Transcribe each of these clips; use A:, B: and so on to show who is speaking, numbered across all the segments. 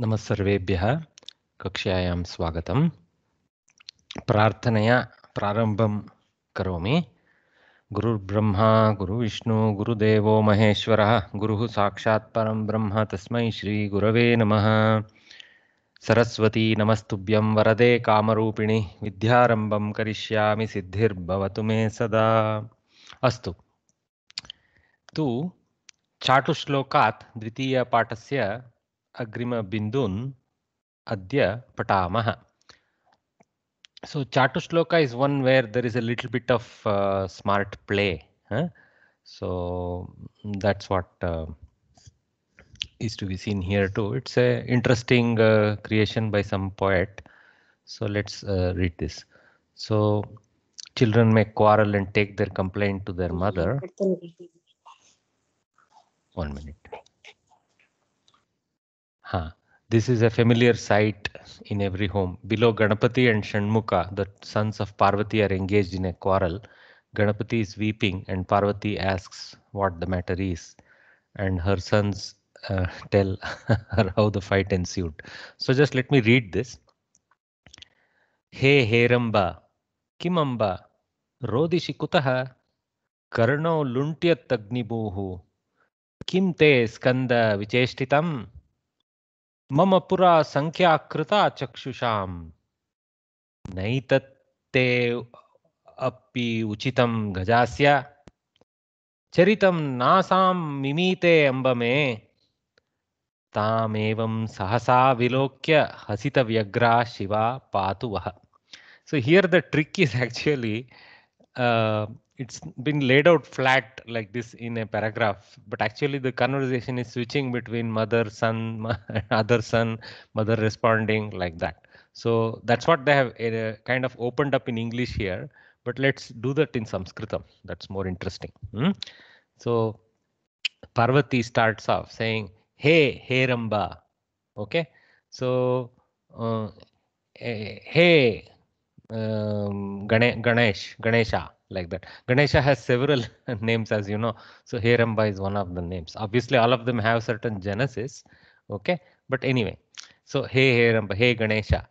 A: नमस्सर्वेभ्यः कक्षायां स्वागत प्रार्थनया प्रारंभ कौमी गुरुर्ब्रह्मा गुरुविष्णु गुरुदेव महेश्वर गुरु साक्षात्म ब्रह्म तस्म श्रीगुरव नम सरस्वती नमस्तुभ्यं वरदे कामरूपिणि विद्यारंभ क्या सिद्धिर्भव मे सदा चाटुश्लोका द्वितीय पाठ से bindun अद्य पठामः so Chatusloka is one where there is a little bit of uh, smart play. So that's what uh, is to be seen here too. It's a interesting uh, creation by some poet. So let's read this. So children may quarrel and take their complaint to their mother. One minute. हाँ this is a familiar sight in every home below Ganapati and Shanmukha the sons of Parvati are engage in a quarrel Ganapati is weeping and Parvati ask what the matter is and her sons tell her how the fight ensued so just let me read this हे हेरंब किमंब रोदिशि कुतः कर्णो लुंट्यत्तग्निभूः किं ते स्कन्द विचेष्टितम् मम पुरा संख्या कृता चक्षुषा नहीं तत्ते अपि उचितं गजास्य चरितं नासां मिमीते अंब मे तामेवं सहसा विलोक्य हसितव्यग्रा शिवा पातु वह so here the trick is actually it's been laid out flat like this in a paragraph but actually the conversation is switching between mother son ma- other son mother responding like that so that's what they have uh, kind of opened up in english here but let's do that in sanskritam that's more interesting hmm? so parvati starts off saying hey hey ramba okay so uh, eh, hey um, Gane- ganesh ganesha like that. Ganesha has several names, as you know. So Heramba is one of the names. Obviously, all of them have certain genesis. Okay. But anyway, so hey Heramba, hey Ganesha.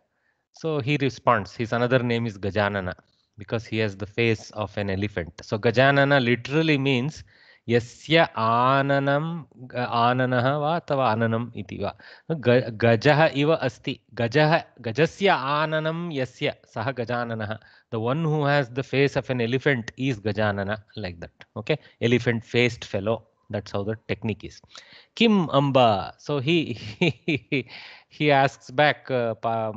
A: So he responds. His another name is Gajanana because he has the face of an elephant. So Gajanana literally means यस्य आननम आननः वा अथवा आननम इति इव अस्ति गज गज से यस्य सः the one who has the face of an elephant is Gajanana like that okay elephant faced fellow that's how the technique is किम Amba so he he asks back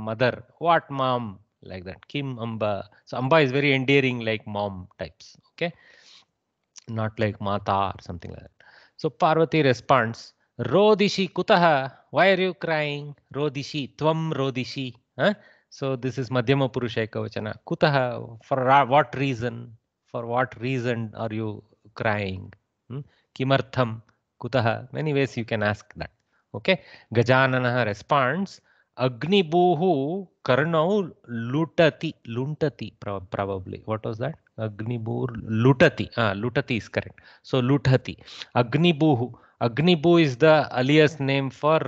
A: mother what mom like that किम Amba so Amba is very endearing like mom types okay not like Mata or something like that. So Parvati responds, Rodishi kutaha? Why are you crying? Rodishi, tvam rodishi. Huh? So this is Madhyama Purusha Ekavachana. Kutaha, for what reason? For what reason are you crying? Hmm? Kimartham, kutaha? Many ways you can ask that. Okay. gajanana responds, Agnibuhu karnau lutati, luntati, probably. What was that? अग्निभूर् लुटति लुटति is correct so लुटति Agnibhu Agnibhu is the alias name for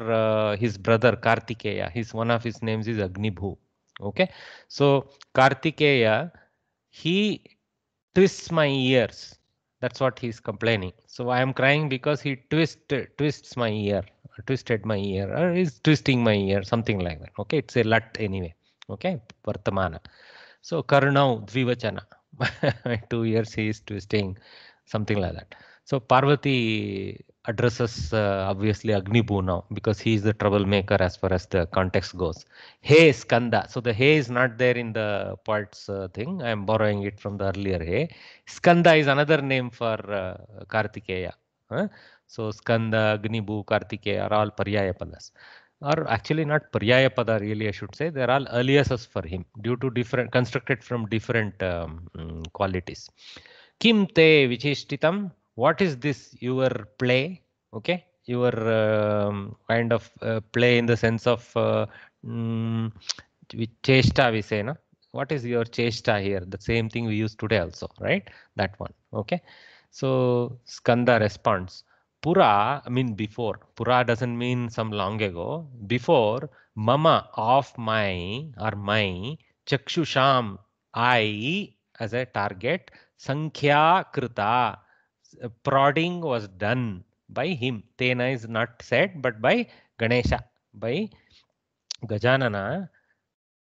A: his brother Kartikeya his one of his names is Agnibhu okay so Kartikeya he twist my ears that's what he is complaining so I am crying because he twist twist my ear twisted my ear is twisting my ear something like that okay it's a lot anyway okay वर्तमान सो कर्णौ द्विवचना two years he is twisting, something like that. So Parvati addresses uh, obviously Agnibu now because he is the troublemaker as far as the context goes. Hey Skanda. So the hey is not there in the parts uh, thing. I am borrowing it from the earlier hey. Skanda is another name for uh, Kartikeya. Huh? So Skanda, Agnibu, Kartikeya are all Paryayapalas are actually not Paryaya Pada really I should say. They're all aliases for him due to different constructed from different um, mm, qualities. Kim te vichishtitam. What is this your play? Okay, your um, kind of uh, play in the sense of uh, mm, cheshta we say no? What is your cheshta here? The same thing we use today also, right? That one. Okay. So Skanda responds pura, I mean before, pura doesn't mean some long ago, before mama of my or my chakshusham, I as a target, sankhya krita, uh, prodding was done by him. Tena is not said, but by Ganesha, by Gajanana.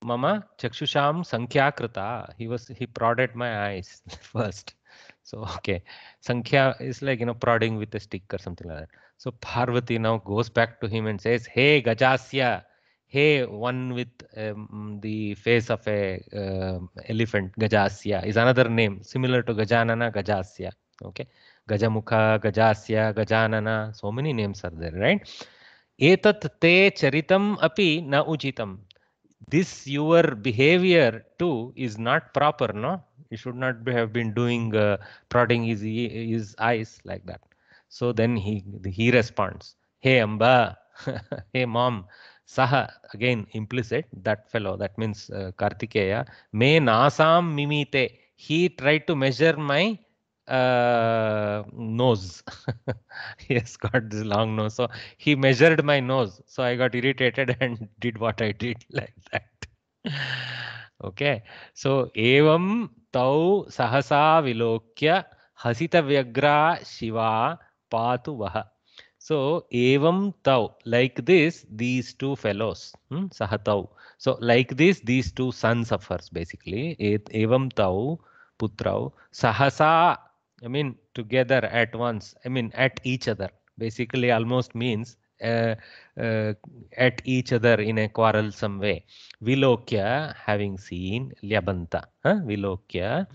A: Mama Chakshusham Sankhya Krita. He was he prodded my eyes first. So, okay, Sankhya is like, you know, prodding with a stick or something like that. So, Parvati now goes back to him and says, Hey, Gajasya, hey, one with um, the face of a uh, elephant, Gajasya, is another name similar to Gajanana, Gajasya. Okay, Gajamukha, Gajasya, Gajanana, so many names are there, right? Etat te charitam api na uchitam. This your behavior too is not proper, no? He should not have been doing uh, prodding his, his eyes like that. So then he he responds, "Hey Amba, hey mom." Saha again implicit that fellow that means uh, Kartikeya me nasam mimite he tried to measure my uh, nose. he has got this long nose. So he measured my nose. So I got irritated and did what I did like that. okay. So evam तौ सहसा विलोक्य हसित व्यग्रा शिवा पातु वह so एवं तौ like this these two fellows सह तौ so like this these two son suffers basically एवं तौ पुत्रौ सहसा I mean together at once I mean at each other basically almost means uh, uh, at each other in a quarrelsome way. Vilokya, having seen Lyabanta. Huh? Vilokya.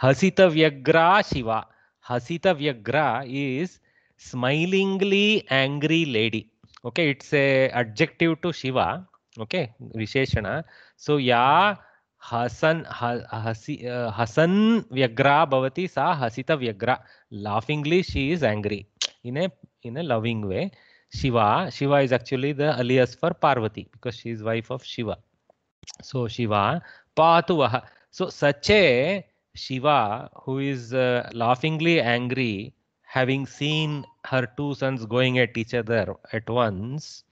A: Hasita Vyagra Shiva. Hasita Vyagra is smilingly angry lady. Okay, it's a adjective to Shiva. Okay, Visheshana. So, ya हसन हसी हसन व्यग्रा बवती सा हसित व्यग्रा laughingly she is angry in a in a loving way Shiva. Shiva is actually the alias for Parvati because she is wife of Shiva. So Shiva Patuvaha. So Sache Shiva, who is uh, laughingly angry, having seen her two sons going at each other at once,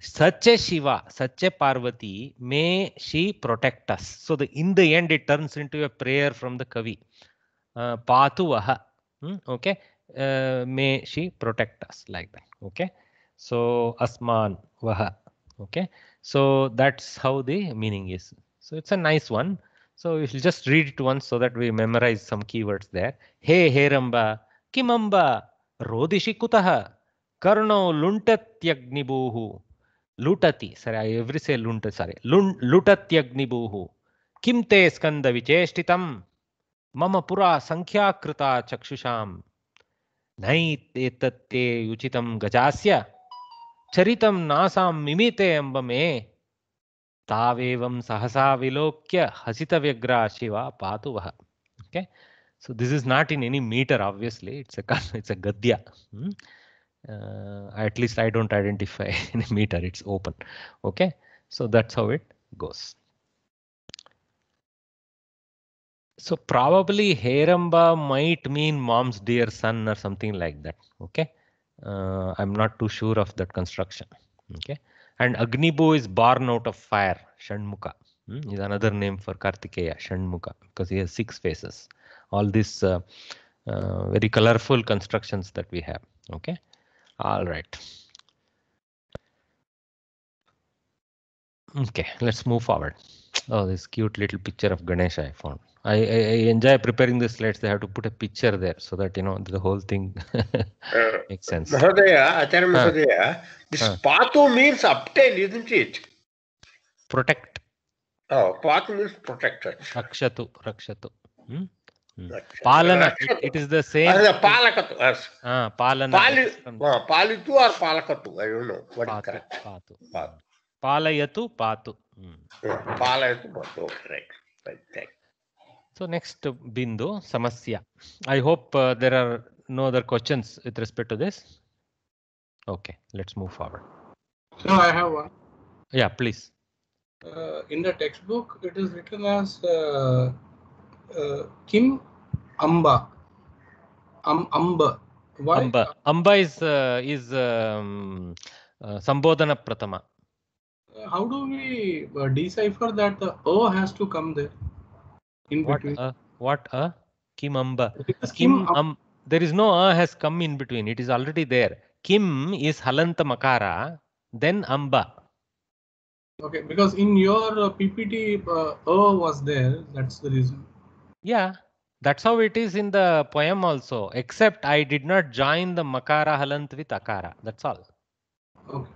A: Sache Shiva, Sache Parvati, may she protect us. So the in the end, it turns into a prayer from the Kavi. Uh, Patuvaha. Hmm? Okay. Uh, may she protect us like that. okay so asman vaha okay so that's how the meaning is so it's a nice one so we will just read it once so that we memorize some keywords there hey heramba kimamba rodishi kutaha karno luntatyagnibuhu लुटति sorry एवरी से लुंट sorry लुं लुटत्यग्निभूः kimte skanda vicheshtitam mama pura पुरा संख्याकृता चक्षुषां नैतेतत्ते युचितं गजास्य चरितं नासां मिमिते अम्ब मे तावेवं सहसा विलोक्य हसितव्यग्रा शिवा पातु वः okay so this is not in any meter obviously it's a it's a gadya hmm? uh, at least i don't identify any meter it's open okay so that's how it goes So probably Heramba might mean mom's dear son or something like that. Okay. Uh, I'm not too sure of that construction. Okay. And Agnibo is born out of fire. Shanmuka hmm, is another name for Kartikeya, Shanmuka, because he has six faces. All these uh, uh, very colorful constructions that we have. Okay. All right. Okay, let's move forward. Oh, this cute little picture of Ganesha I found. I, I, enjoy preparing the slides. They have to put a picture there so that you know the whole thing uh, makes sense. Mahodaya,
B: Acharya Mahodaya,
A: this huh. patu
B: means obtain, isn't it? Protect. Oh, patu means protect.
A: Rakshatu, rakshatu. Hmm?
B: Hmm. Palana, it, it is the same. Uh, the
A: palakatu, yes. Ah, palana. Pali,
B: uh, palitu or palakatu, I don't know. What patu, is correct?
A: Patu. patu. Palayatu, patu. Hmm. hmm Palayatu, patu. Right. right. Thank so next Bindo, Samasya. I hope uh, there are no other questions with respect to this. OK, let's move forward.
B: So I have one. Yeah, please. Uh, in the textbook, it is written as
A: uh, uh Kim Amba. Um, Amba. Why? Amba. Amba is uh, is um, uh, Sambodhana Pratama. How do we decipher that the O has to come there? in what between. A, what a kimamba. kim, um, there is no a has come in between. It is already there. Kim is halanta makara, then amba. Okay, because in your uh, PPT, uh, a was there. That's the reason. Yeah, that's how it is in the poem also. Except I did not join the makara halant with akara. That's all. Okay.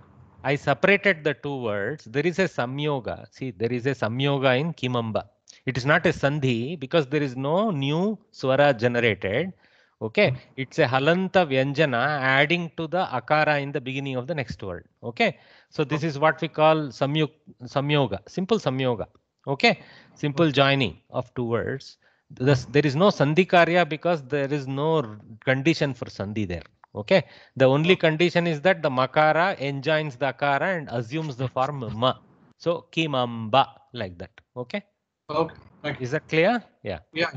A: I separated the two words. There is a samyoga. See, there is a samyoga in kimamba. It is not a sandhi because there is no new swara generated. Okay, hmm. it's a halanta vyanjana adding to the akara in the beginning of the next word. Okay, so this is what we call samyuk, samyoga, simple samyoga. Okay, simple hmm. joining of two words. Thus, there is no sandhi karya because there is no condition for sandhi there okay the only hmm. condition is that the makara enjoins the akara and assumes the form ma so kimamba like that okay Okay. Is that clear? Yeah. Yeah.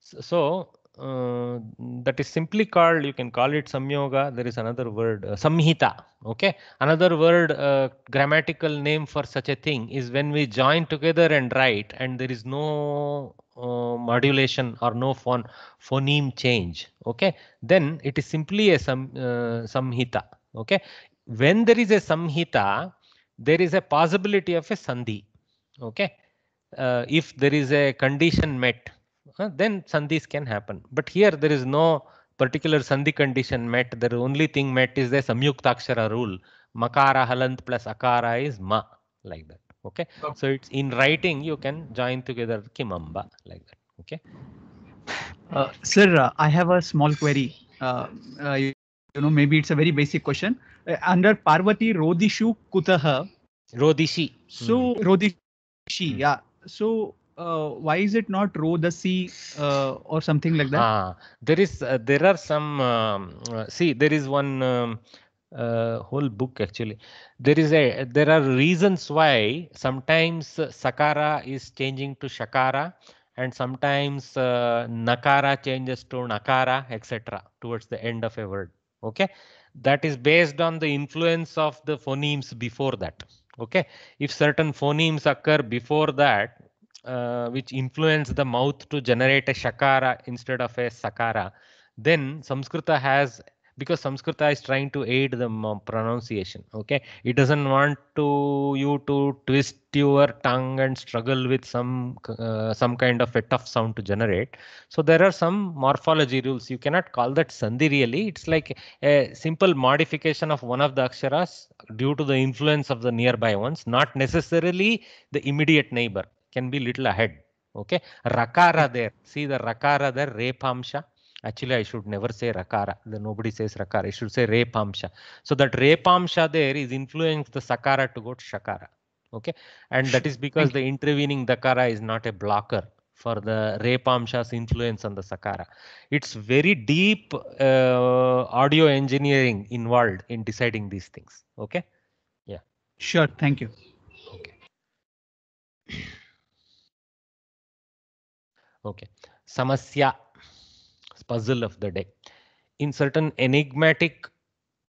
A: So uh, that is simply called, you can call it samyoga. There is another word, uh, samhita. Okay. Another word, uh, grammatical name for such a thing is when we join together and write and there is no uh, modulation or no phon phoneme change. Okay. Then it is simply a sam uh, samhita. Okay. When there is a samhita, there is a possibility of a sandhi Okay. Uh, if there is a condition met, uh, then sandhis can happen. But here there is no particular sandhi condition met. The only thing met is the samyuktakshara rule. Makara halant plus akara is ma, like that. Okay. okay. So it's in writing you can join together kimamba like that. Okay.
B: Uh, sir, uh, I have a small query. Uh, uh, you know, maybe it's a very basic question. under Parvati Rodishu Kutaha. Rodishi. So hmm. Rodishi she hmm. yeah
A: so uh, why is it not row the sea uh, or something like that ah, there is uh, there are some um, uh, see there is one um, uh, whole book actually there is a there are reasons why sometimes sakara is changing to shakara and sometimes uh, nakara changes to nakara etc towards the end of a word okay that is based on the influence of the phonemes before that okay if certain phonemes occur before that uh, which influence the mouth to generate a shakara instead of a sakara then samskrita has because Sanskrita is trying to aid the um, pronunciation. Okay, it doesn't want to you to twist your tongue and struggle with some uh, some kind of a tough sound to generate. So there are some morphology rules. You cannot call that sandhi really. It's like a simple modification of one of the aksharas due to the influence of the nearby ones, not necessarily the immediate neighbor. Can be little ahead. Okay, rakara there. See the rakara there, repamsha Actually, I should never say rakara. The, nobody says rakara. I should say repamsha. So that repamsha there is influencing the sakara to go to shakara. Okay. And that is because the intervening dakara is not a blocker for the repamsha's influence on the sakara. It's very deep uh, audio engineering involved in deciding these things. Okay. Yeah. Sure. Thank you. Okay. Okay. Samasya puzzle of the day. In certain enigmatic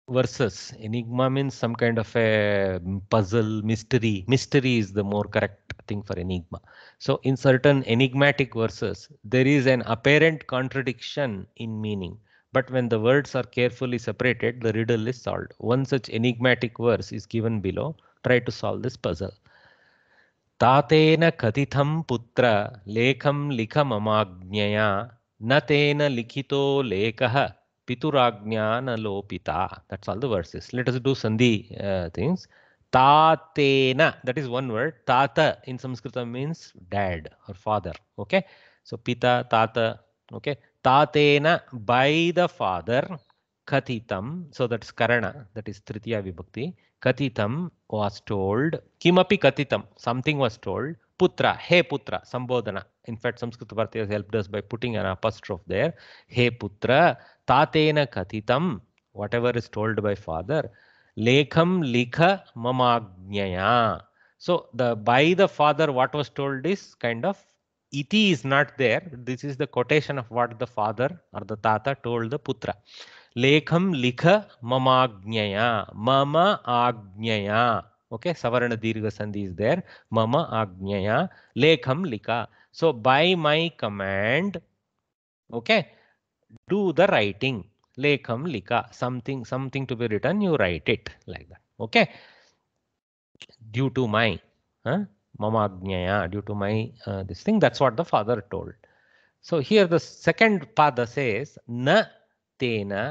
A: verses, enigma means some kind of a puzzle, mystery. Mystery is the more correct thing for enigma. So in certain enigmatic verses, there is an apparent contradiction in meaning. But when the words are carefully separated, the riddle is solved. One such enigmatic verse is given below. Try to solve this puzzle. तातेन putra lekham लेखं लिखममाज्ञया न तेन लिखितो लेख पितुराज्ञा न लोपिता that all the let us do sandhi things तातेन दट इज वन वर्ड तात in Sanskrit mean dad or father okay so पिता तात ओके तातेन बाय द फादर कथित so that karana that is tritiya vibhakti कथित वाज टोल्ड किमपि कथितम something was told putra, hey putra, samvadana. In fact, Sanskrit Bharati helped us by putting an apostrophe there. Hey putra, tatena kathitam, whatever is told by father, lekham likha mamagnyaya. So the by the father, what was told is kind of iti is not there. This is the quotation of what the father or the tata told the putra. Lekham likha mamagnyaya, mama agnyaya okay savarna dirgha sandhi is there mama agnyaya lekham lika so by my command okay do the writing lekham lika something something to be written you write it like that okay due to my huh? mama agnyaya due to my uh, this thing that's what the father told so here the second pada says na tena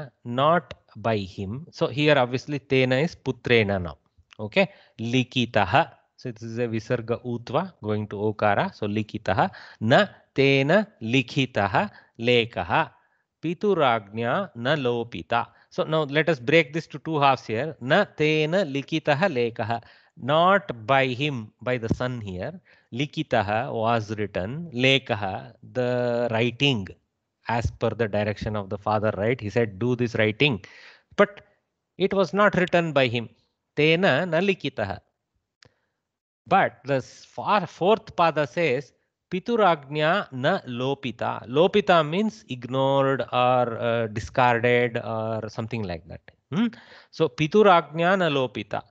A: not by him so here obviously tena is putrena now Okay, likitaha. So this is a visarga utva going to okara. So likitaha na tena likitaha lekaha pituragnya na lopita. So now let us break this to two halves here. Na tena likitaha lekaha. Not by him, by the son here. Likitaha was written. Lekaha, the writing as per the direction of the father, right? He said, do this writing. But it was not written by him. Tena nalikitaha. But the fourth pada says Pituragnya na lopita. Lopita means ignored or uh, discarded or something like that. Hmm? So Pituragnya na lopita.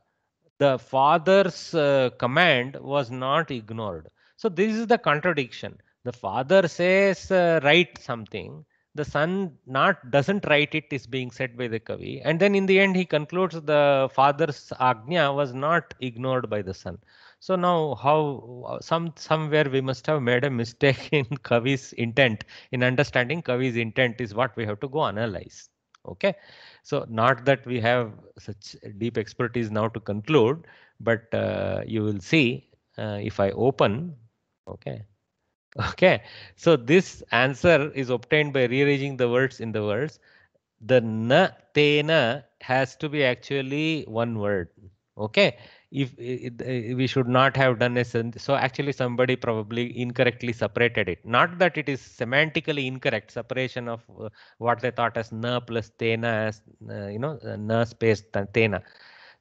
A: The father's uh, command was not ignored. So this is the contradiction. The father says uh, write something the son not doesn't write it is being said by the kavi and then in the end he concludes the father's agnya was not ignored by the son so now how some somewhere we must have made a mistake in kavi's intent in understanding kavi's intent is what we have to go analyze okay so not that we have such deep expertise now to conclude but uh, you will see uh, if i open okay Okay, so this answer is obtained by rearranging the words in the words. The na tena has to be actually one word. Okay, if, if, if we should not have done this. So actually somebody probably incorrectly separated it. Not that it is semantically incorrect separation of uh, what they thought as na plus tena as, uh, you know, na space tena.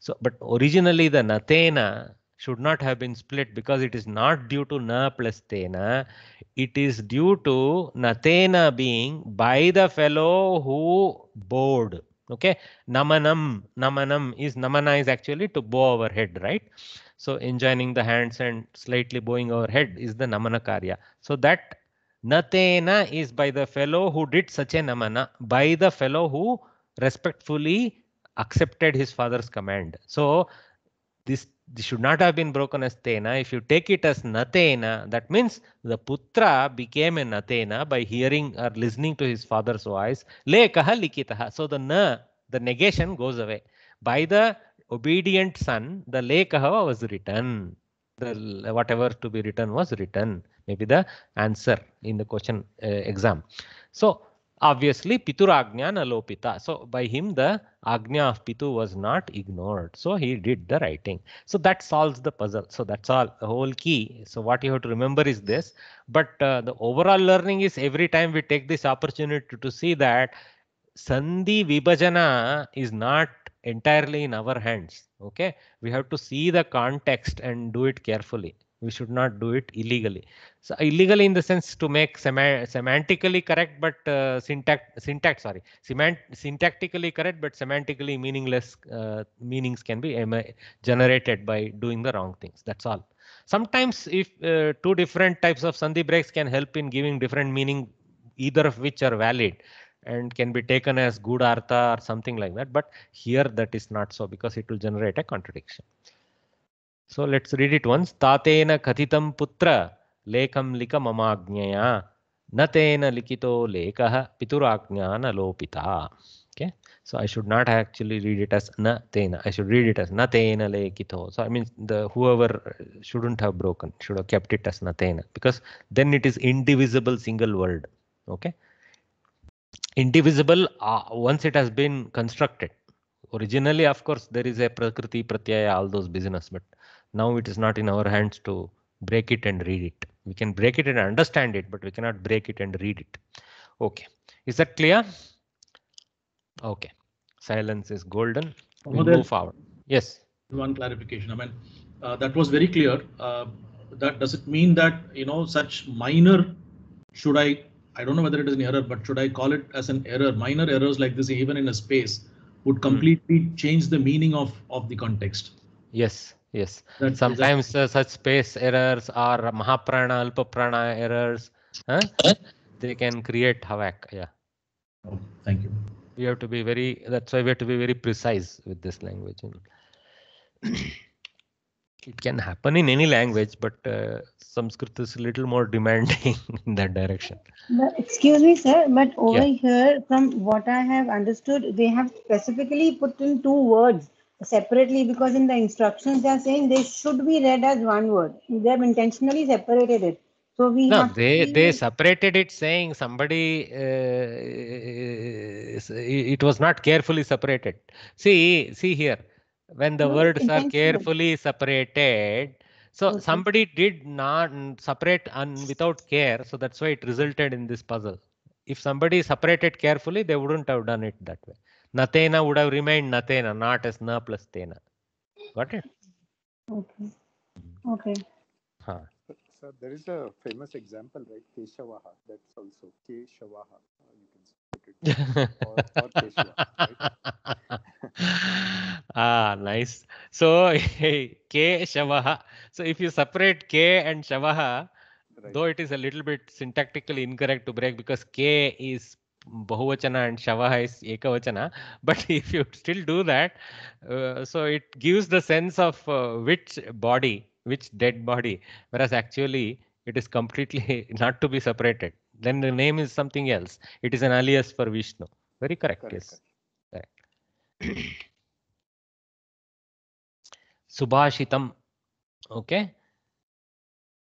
A: So, but originally the tena should not have been split because it is not due to na plus tena. It is due to natena being by the fellow who bowed. Okay. Namanam. Namanam is namana is actually to bow our head, right? So enjoining the hands and slightly bowing our head is the namana karya. So that natena is by the fellow who did such a namana, by the fellow who respectfully accepted his father's command. So this, this should not have been broken as tena. If you take it as natena, that means the putra became a natena by hearing or listening to his father's voice. Le kaha likitaha. So the na, the negation goes away. By the obedient son, the le kaha was written. The whatever to be written was written. Maybe the answer in the question uh, exam. So obviously Piturajnana nalopita So by him, the Ajna of Pitu was not ignored. So he did the writing. So that solves the puzzle. So that's all the whole key. So what you have to remember is this. But uh, the overall learning is every time we take this opportunity to see that Sandhi Vibhajana is not entirely in our hands. Okay, we have to see the context and do it carefully we should not do it illegally so illegally in the sense to make semantically correct but uh, syntax syntax sorry Semant- syntactically correct but semantically meaningless uh, meanings can be generated by doing the wrong things that's all sometimes if uh, two different types of sandhi breaks can help in giving different meaning either of which are valid and can be taken as good artha or something like that but here that is not so because it will generate a contradiction So let's read it once. Tatena kathitam putra lekam lika mamagnaya natena likito lekaha pituraknyana lopita. Okay. So I should not actually read it as na tena. I should read it as na tena lekito. So I mean the whoever shouldn't have broken should have kept it as na tena because then it is indivisible single word. Okay. Indivisible uh, once it has been constructed. Originally, of course, there is a prakriti pratyaya, all those business, but now it is not in our hands to break it and read it. We can break it and understand it, but we cannot break it and read it. OK, is that clear? OK, silence is golden. we move forward. Yes. One clarification. I mean, uh, that was very clear. Uh, that does it mean that, you know, such minor should I I don't know whether it is an error, but should I call it as an error? Minor errors like this, even in a space, would hmm. completely mm. change the meaning of of the context. Yes, Yes. That, Sometimes that... Uh, such space errors or Mahaprana, Alpaprana errors, huh? they can create havoc. Yeah. Oh, thank you. We have to be very, that's why we have to be very precise with this language. it can happen in any language, but uh, Sanskrit is a little more demanding in that direction.
C: But excuse me, sir, but over yeah. here, from what I have understood, they have specifically put in two words separately because in the instructions they are saying they should be read as one word. They have intentionally separated it. So we no,
A: they they separated it, saying somebody uh, it was not carefully separated. See, see here, when the no, words are carefully separated, so okay. somebody did not separate and without care, so that's why it resulted in this puzzle. If somebody separated carefully, they wouldn't have done it that way. Natena would have remained Natena, not as Na plus Tena. Got it?
B: Okay. Okay. Huh. So there is a famous example, right? Keshavaha. That's also Keshavaha. You can split
A: it. or, or Keshavaha, right? ah, nice. So Keshavaha. So if you separate K and Shavaha, right. though it is a little bit syntactically incorrect to break because K is bahuvachana and shavaha is ekavachana but if you still do that uh, so it gives the sense of uh, which body which dead body whereas actually it is completely not to be separated then the name is something else it is an alias for vishnu very correct, correct. yes correct. subhashitam okay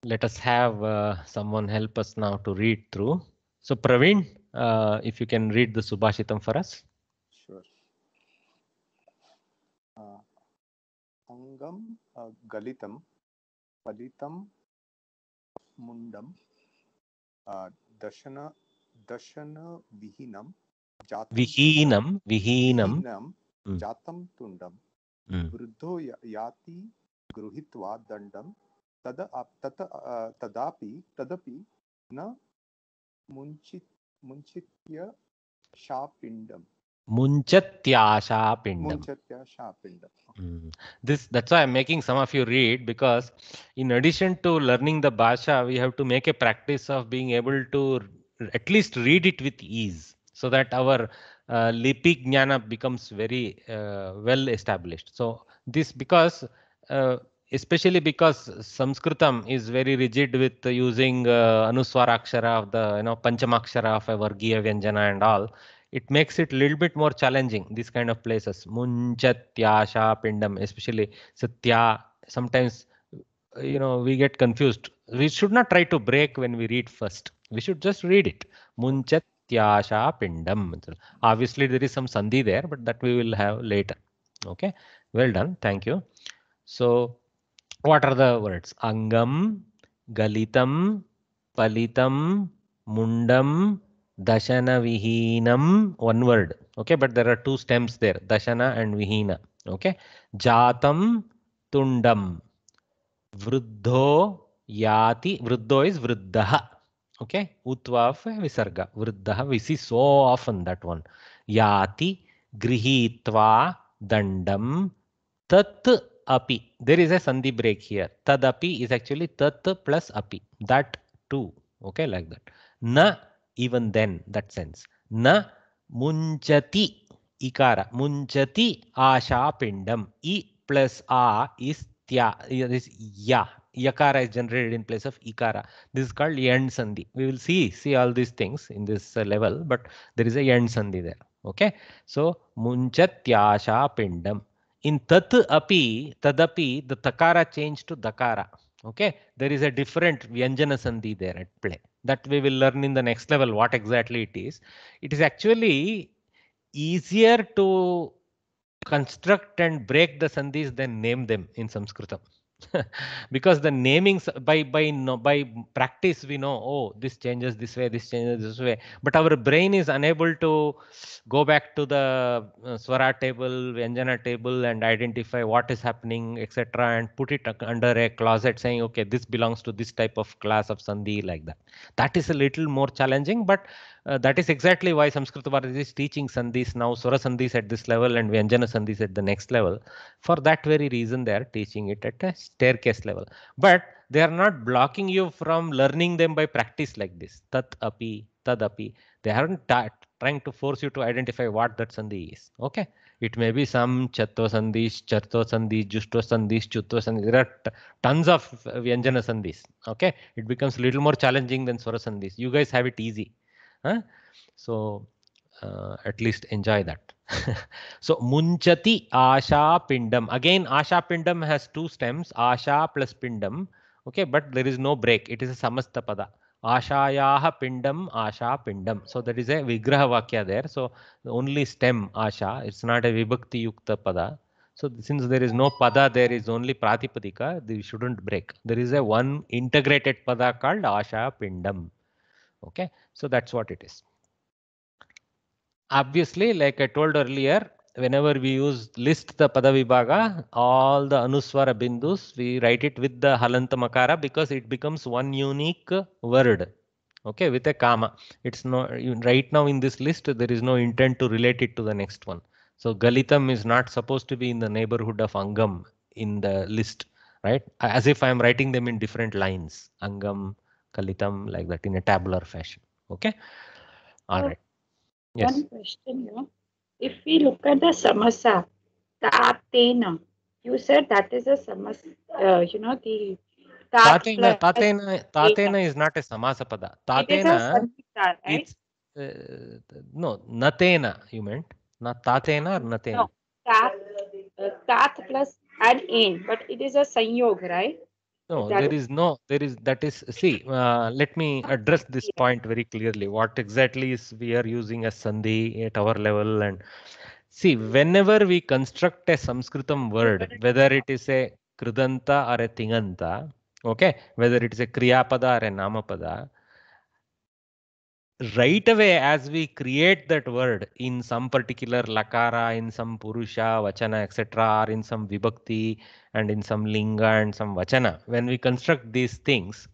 A: let us have uh, someone help us now to read through so praveen uh, if you can read the Subhashitam for us.
B: Sure. Uh, angam uh, Galitam Palitam Mundam uh, Dashana Dashana Vihinam Jatam Vihinam
D: Vihinam, vihinam
B: mm. Jatam Tundam mm. Vruddho Yati Gruhitva Dandam Tada, uh, tata, uh, tadapi, tadapi na munchit ಮುಂಚಿತ್ಯ ಶಾಪಿಂಡಂ
A: Munchatyasha Pindam.
B: Munchatyasha Pindam.
A: This that's why I'm making some of you read because in addition to learning the Basha, we have to make a practice of being able to at least read it with ease so that our uh, Lipi becomes very uh, well established. So this because uh, especially because Sanskritam is very rigid with using uh, Anuswarakshara of the you know Panchamakshara of a Vargiya Vyanjana and all. It makes it a little bit more challenging. These kind of places, Munchatyasha Pindam, especially Satya. Sometimes uh, you know we get confused. We should not try to break when we read first. We should just read it. Munchatyasha Pindam. Obviously there is some sandhi there, but that we will have later. Okay, well done. Thank you. So what are the words? Angam, Galitam, Palitam, Mundam, Dashana Vihinam, one word. Okay, but there are two stems there, Dashana and Vihina. Okay, Jatam, Tundam, Vruddho, Yati, Vruddho is Vruddha. Okay, Utvaf Visarga, Vruddha, we see so often that one. Yati, Grihitva, Dandam, Tat api. There is a sandhi break here. Tad api is actually tat plus api. That too. Okay, like that. Na, even then, that sense. Na munchati ikara. Munchati asha pindam. E plus a is tya. This ya. Yakara is generated in place of ikara. This is called yand sandhi. We will see see all these things in this level, but there is a yand sandhi there. Okay. So munchatyasha pindam. In tat api, tadapi, the takara changed to dakara. Okay, there is a different Vyanjana Sandhi there at play. That we will learn in the next level what exactly it is. It is actually easier to construct and break the sandhis than name them in Sanskritam. because the namings by by no, by practice we know oh this changes this way this changes this way but our brain is unable to go back to the uh, swara table Vyanjana table and identify what is happening etc and put it under a closet saying okay this belongs to this type of class of sandhi like that that is a little more challenging, but uh, that is exactly why Sanskrit Bharati is teaching Sandhis now, Sura Sandhis at this level and Vyanjana Sandhis at the next level. For that very reason, they are teaching it at a staircase level. But they are not blocking you from learning them by practice like this. Tat api, tad api. They aren't trying to force you to identify what that Sandhi is. Okay. It may be some chatto sandhis, charto sandhis, justo sandhis, chutto sandhis. There are tons of vyanjana sandhis. Okay, it becomes a little more challenging than swara sandhis. You guys have it easy. Huh? So uh, at least enjoy that. so munchati asha pindam. Again, asha pindam has two stems, asha plus pindam. Okay, but there is no break. It is a samastapada. Ashayaha Pindam Asha Pindam. So that is a Vigraha Vakya there. So only stem Asha. It's not a Vibhakti Yukta Pada. So since there is no Pada, there is only Pratipadika, we shouldn't break. There is a one integrated Pada called Asha Pindam. Okay, so that's what it is. Obviously, like I told earlier, whenever we use list the Padavibhaga, all the Anuswara Bindus, we write it with the Halanta Makara because it becomes one unique word. Okay, with a comma. It's not right now in this list, there is no intent to relate it to the next one. So Galitam is not supposed to be in the neighborhood of Angam in the list, right? As if I am writing them in different lines. Angam, Kalitam, like that in a tabular fashion. Okay. All uh, right. Yes. One
C: question, you if we look at the samasa, the atena, you said that is a samasa, uh, you know, the Tatena, tatena, tatena
A: is not a samasapada. Tatena, it samhita, right? it's uh, no natena. You meant not tatena or natena. No,
C: tat, uh, tat plus and in, but it is a sanyog, right?
A: No, there is, no, there is, that is, see, uh, let me address this point very clearly. What exactly is we are using as Sandhi at our level and see, whenever we construct a Sanskritam word, whether it is a Kridanta or a Tinganta, okay, whether it is a Kriyapada or a Namapada, right away as we create that word in some particular lakara in some purusha vachana etc or in some vibhakti and in some linga and some vachana when we construct these things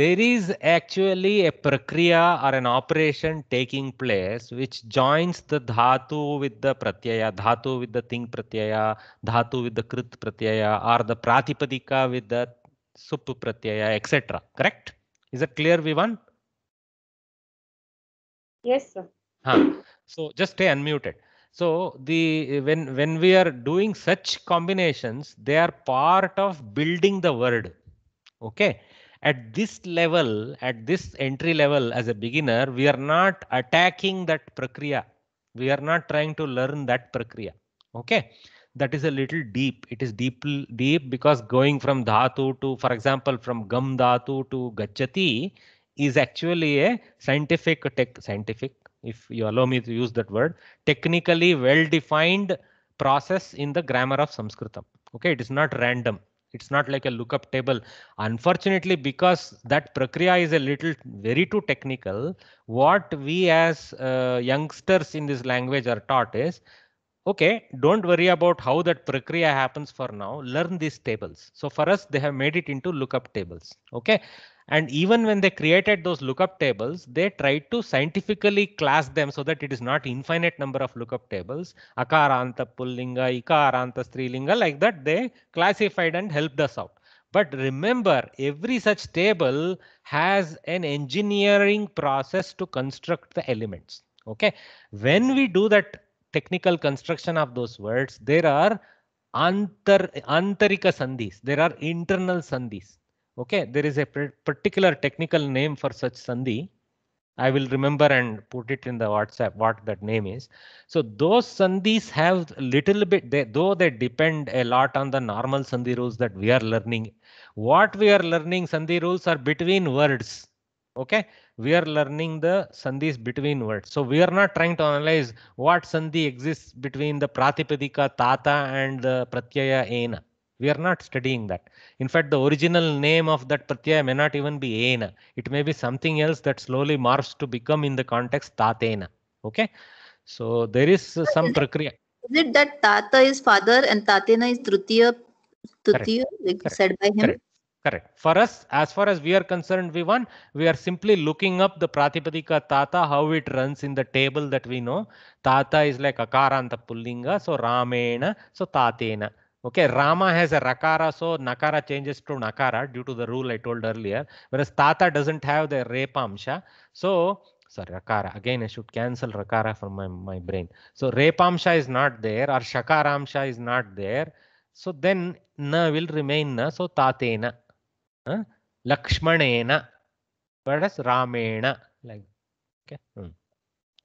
A: there is actually a prakriya or an operation taking place which joins the dhatu with the pratyaya dhatu with the thing pratyaya dhatu with the krit pratyaya or the pratipadika with the sup pratyaya etc correct is it clear vivan Yes, sir. Huh. So just stay unmuted. So the when when we are doing such combinations, they are part of building the word. Okay. At this level, at this entry level as a beginner, we are not attacking that prakriya. We are not trying to learn that prakriya. Okay that is a little deep. It is deep, deep because going from dhatu to, for example, from gam dhatu to gachati, is actually a scientific tech scientific if you allow me to use that word technically well defined process in the grammar of sanskritam okay it is not random it's not like a lookup table unfortunately because that prakriya is a little very too technical what we as uh, youngsters in this language are taught is okay don't worry about how that prakriya happens for now learn these tables so for us they have made it into lookup tables okay and even when they created those lookup tables, they tried to scientifically class them so that it is not infinite number of lookup tables. Akaranta Pullinga, Ikaranta Strilinga, like that they classified and helped us out. But remember, every such table has an engineering process to construct the elements. Okay. When we do that technical construction of those words, there are antar, antarika sandhis. There are internal sandhis Okay, there is a particular technical name for such sandhi. I will remember and put it in the WhatsApp what that name is. So those sandhis have little bit, they, though they depend a lot on the normal sandhi rules that we are learning. What we are learning sandhi rules are between words. Okay, we are learning the sandhis between words. So we are not trying to analyze what sandhi exists between the pratipadika tata and the pratyaya ena. We are not studying that. In fact, the original name of that pratyaya may not even be ena. It may be something else that slowly morphs to become in the context tatena. Okay. So there is uh, some is prakriya.
B: Is it that tata is father and tatena is drutiya, Trutiya, like Correct. said by him. Correct.
A: Correct. For us, as far as we are concerned, we want we are simply looking up the Pratipadika Tata, how it runs in the table that we know. Tata is like Akaranta Pullinga, so Ramena, so Tatena. Okay, Rama has a Rakara, so Nakara changes to Nakara due to the rule I told earlier, whereas Tata doesn't have the Repamsha. So, sorry, Rakara. Again, I should cancel Rakara from my, my brain. So, Repamsha is not there or Shakaramsha is not there. So, then Na will remain Na, so Tatena, huh? Lakshmanena, whereas Ramena. Like, okay. Hmm.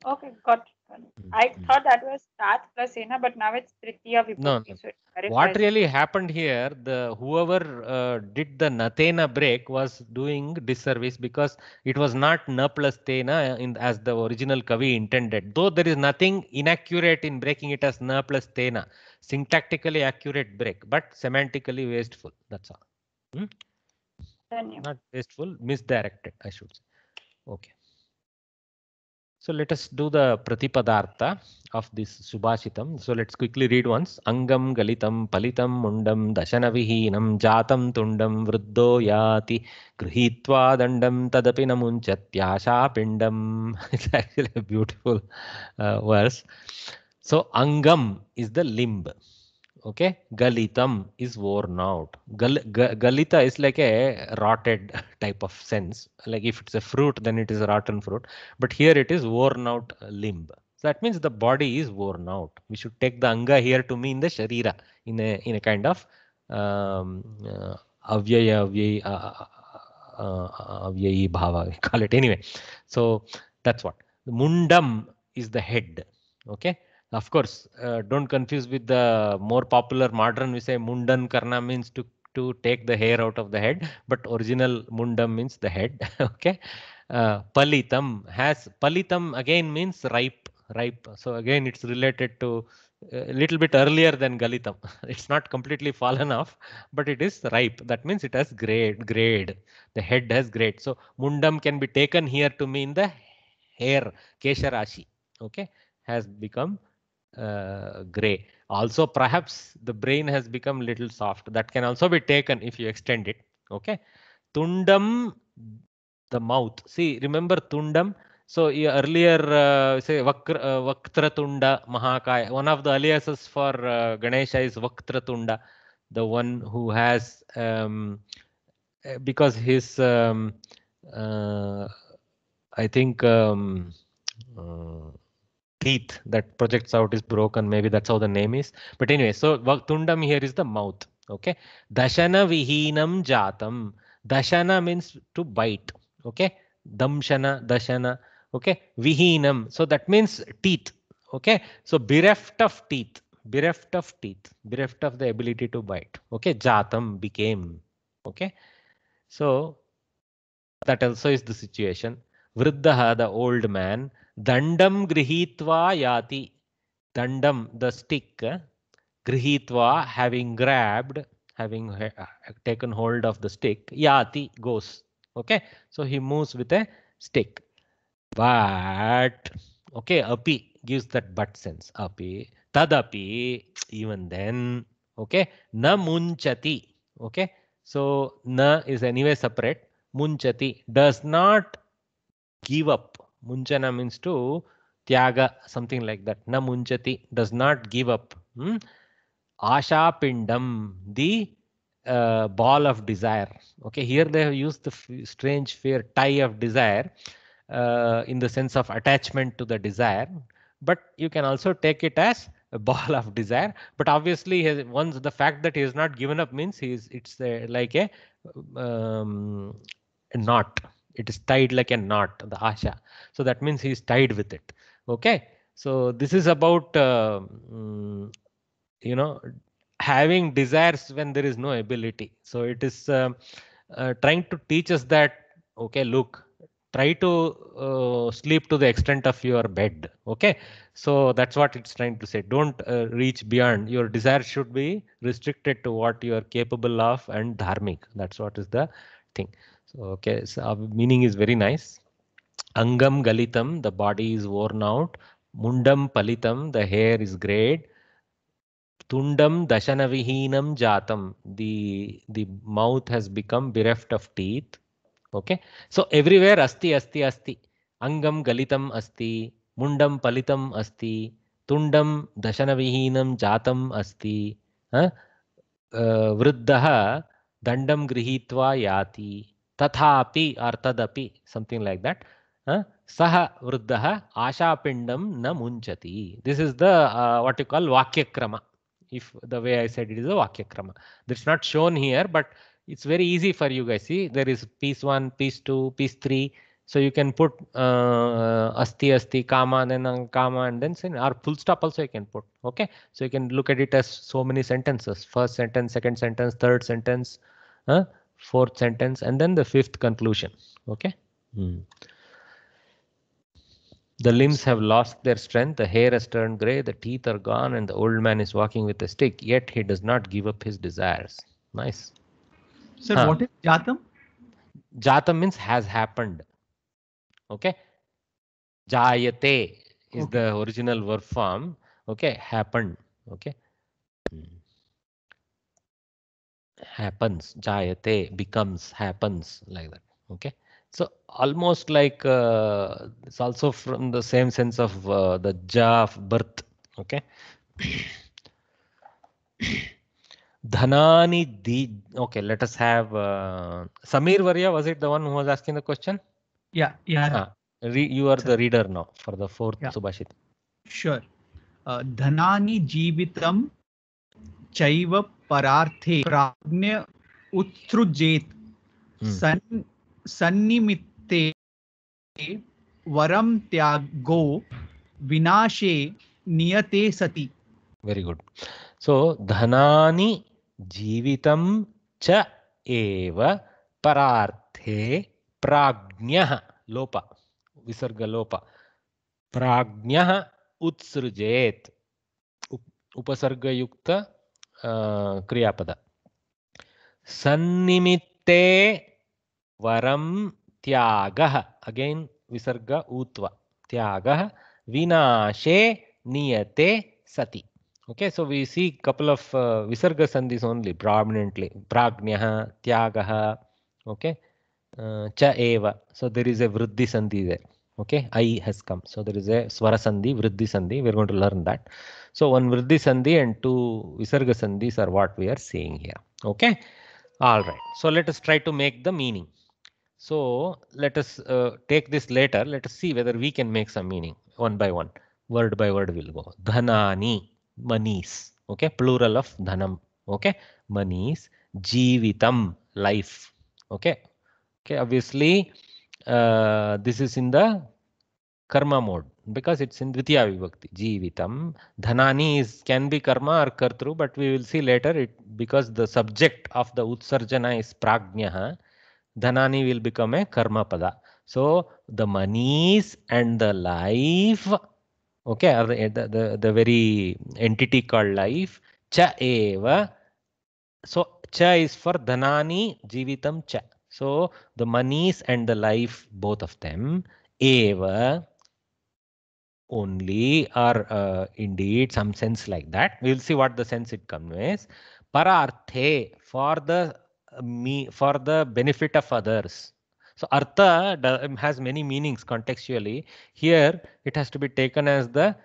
E: Okay, got I
C: mm-hmm. thought that was na plus Ena, but now it's Tritiya Vibhuti. No, no. what really
A: happened here, the whoever uh, did the Natena break was doing disservice because it was not Na plus Tena in, as the original Kavi intended. Though there is nothing inaccurate in breaking it as Na plus Tena, syntactically accurate break, but semantically wasteful. That's all. Hmm? Not wasteful, misdirected, I should say. Okay. So let us do the pratipadartha of this subhashitam. So let's quickly read once. Angam galitam palitam mundam dashanavihinam jatam tundam vruddho yati grihitva dandam tadapinamunchatyasha pindam. It's actually a beautiful uh, verse. So angam is the limb okay galitam is worn out Gal, ga, galita is like a rotted type of sense like if it's a fruit then it is a rotten fruit but here it is worn out limb so that means the body is worn out we should take the anga here to mean the sharira in a in a kind of um, uh, avyaya avyaya uh uh, uh, uh, avyayi bhava call it anyway so that's what the mundam is the head okay of course, uh, don't confuse with the more popular modern. We say mundan karna means to to take the hair out of the head, but original mundam means the head. okay, uh, palitam has palitam again means ripe, ripe. So again, it's related to a uh, little bit earlier than galitam. It's not completely fallen off, but it is ripe. That means it has grade, grade. The head has grade. So mundam can be taken here to mean the hair, kesharashi. Okay, has become uh, gray. Also, perhaps the brain has become little soft. That can also be taken if you extend it. Okay. Tundam, the mouth. See, remember Tundam? So earlier, uh, say Vakra, uh, Vaktratunda Mahakaya, one of the aliases for uh, Ganesha is Vaktratunda, the one who has, um, uh, because his, um, uh, I think, um, uh, teeth that projects out is broken. Maybe that's how the name is. But anyway, so Vaktundam here is the mouth. Okay. Dashana vihinam jatam. Dashana means to bite. Okay. Damshana, dashana. Okay. Vihinam. So that means teeth. Okay. So bereft of teeth. Bereft of teeth. Bereft of the ability to bite. Okay. Jatam became. Okay. So that also is the situation. Vriddha the old man. दंडम गृहीत्वा याति दंडम the stick गृहीत्वा having grabbed having taken hold of the stick याति goes okay so he moves with a stick but okay अपि gives that but sense अपि तदपि even then okay न मुंचति ओके सो न इज एनीवे सेपरेट मुंचति does not give up Munjana means to tyaga, something like that. Na munjati does not give up. Hmm? Asha pindam, the uh, ball of desire. Okay, here they have used the strange fear tie of desire uh, in the sense of attachment to the desire, but you can also take it as a ball of desire. But obviously, has, once the fact that he has not given up means he is it's like a um, knot. It is tied like a knot, the asha. So that means he is tied with it. Okay. So this is about, uh, mm, you know, having desires when there is no ability. So it is uh, uh, trying to teach us that, okay, look, try to uh, sleep to the extent of your bed. Okay. So that's what it's trying to say. Don't uh, reach beyond. Your desire should be restricted to what you are capable of and dharmic. That's what is the thing. So, okay, so uh, meaning is very nice. Angam galitam, the body is worn out. Mundam palitam, the hair is grayed. Tundam dashanavihinam jatam, the, the mouth has become bereft of teeth. Okay, so everywhere asti, asti, asti. Angam galitam asti, mundam palitam asti, tundam dashanavihinam jatam asti. Huh? वृद्धः दण्डं गृहीत्वा तथापि आर् तदपि something like that सः वृद्धः आशापिण्डं न मुञ्चति this is the what you call vakyakrama if the way I said it is a vakyakrama it's not shown here but it's very easy for you guys see there is piece one piece two piece three so you can put अस्थि अस्ति comma then comma and then सेन् are full stop also you okay so you can look at it as so many sentences first sentence second sentence third sentence fourth sentence and then the fifth conclusion okay mm. the limbs have lost their strength the hair has turned gray the teeth are gone and the old man is walking with a stick yet he does not give up his desires nice sir huh. what is jatam jatam means has happened okay jayate is okay. the original verb form okay happened okay mm happens jayate becomes happens like that okay so almost like uh, it's also from the same sense of uh, the ja of birth okay dhanani di okay let us have uh, samir varya was it the one who was asking the question yeah yeah ah, re, you are the reader now for the fourth yeah. subhashit
B: sure uh, dhanani jivitam chaiva परार्थे प्राज्ञ उत्सृजेत हम्म। सन् सन्निमित्ते वरम त्यागो विनाशे
A: नियते सति very good so धनानि जीवितं च एव परार्थे प्राज्ञः लोप विसर्गलोप प्राज्ञः उत्सृजेत् उपसर्गयुक्त ಕ್ರಿಯಾಪದ ಸನ್ನಿಮಿತ್ತೆ ವರಂ ತ್ಯಾಗ ಅಗೈನ್ ವಿಸರ್ಗ ಊತ್ವ ತ್ಯಾಗ ವಿನಾಶೆ ನಿಯತೆ ಸತಿ okay so we see couple of visarga ಸಂಧಿಸ್ ಓನ್ಲಿ ಪ್ರಾಮಿನೆಂಟ್ಲಿ ಪ್ರಾಜ್ಞ ತ್ಯಾಗ ಓಕೆ ಚ ಏವ ಸೊ ದೆರ್ ಈಸ್ ಎ ವೃದ್ಧಿ ಸಂಧಿ ಇದೆ okay i has come so there is a swara sandhi vriddhi sandhi we're going to learn that so one vriddhi sandhi and two visarga sandhis are what we are seeing here okay all right so let us try to make the meaning so let us uh, take this later let us see whether we can make some meaning one by one word by word we'll go dhanani manis okay plural of dhanam okay manis jivitam life okay okay obviously uh, this is in the karma mode because it's in dvitiya vibhakti jivitam dhanani is can be karma or kartru but we will see later it because the subject of the utsarjana is pragnyaha dhanani will become a karma pada so the monies and the life okay or the, the, the very entity called life cha eva so cha is for dhanani jivitam cha so the monies and the life, both of them, eva only are uh, indeed some sense like that. We'll see what the sense it conveys. Pararthe for the uh, me for the benefit of others. So artha um, has many meanings contextually. Here it has to be taken as the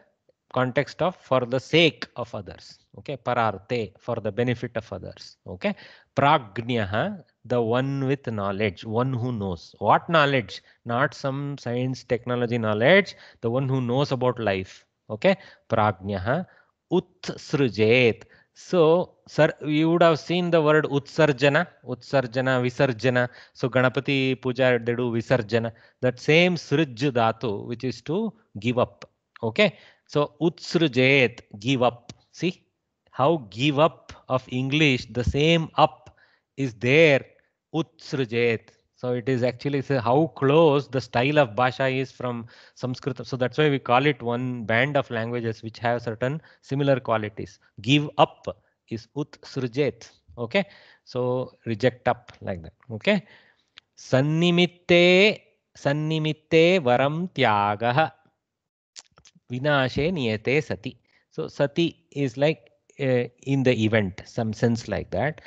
A: context of for the sake of others. Okay, pararte for the benefit of others. Okay, pragnyaha the one with knowledge, one who knows. What knowledge? Not some science, technology knowledge, the one who knows about life. Okay, prajnaha utsrujet. So, sir, you would have seen the word utsarjana, utsarjana, visarjana. So, Ganapati puja, they do visarjana. That same srij which is to give up. Okay, so utsrujet, give up. See how give up of English, the same up is there utsrujet. So it is actually how close the style of Bhasha is from Sanskrit. So that's why we call it one band of languages which have certain similar qualities. Give up is utsrujet. Okay. So reject up like that. Okay. Sannimitte sannimitte varam tyagah Vinashe niyate sati. So sati is like uh, in the event, some sense like that.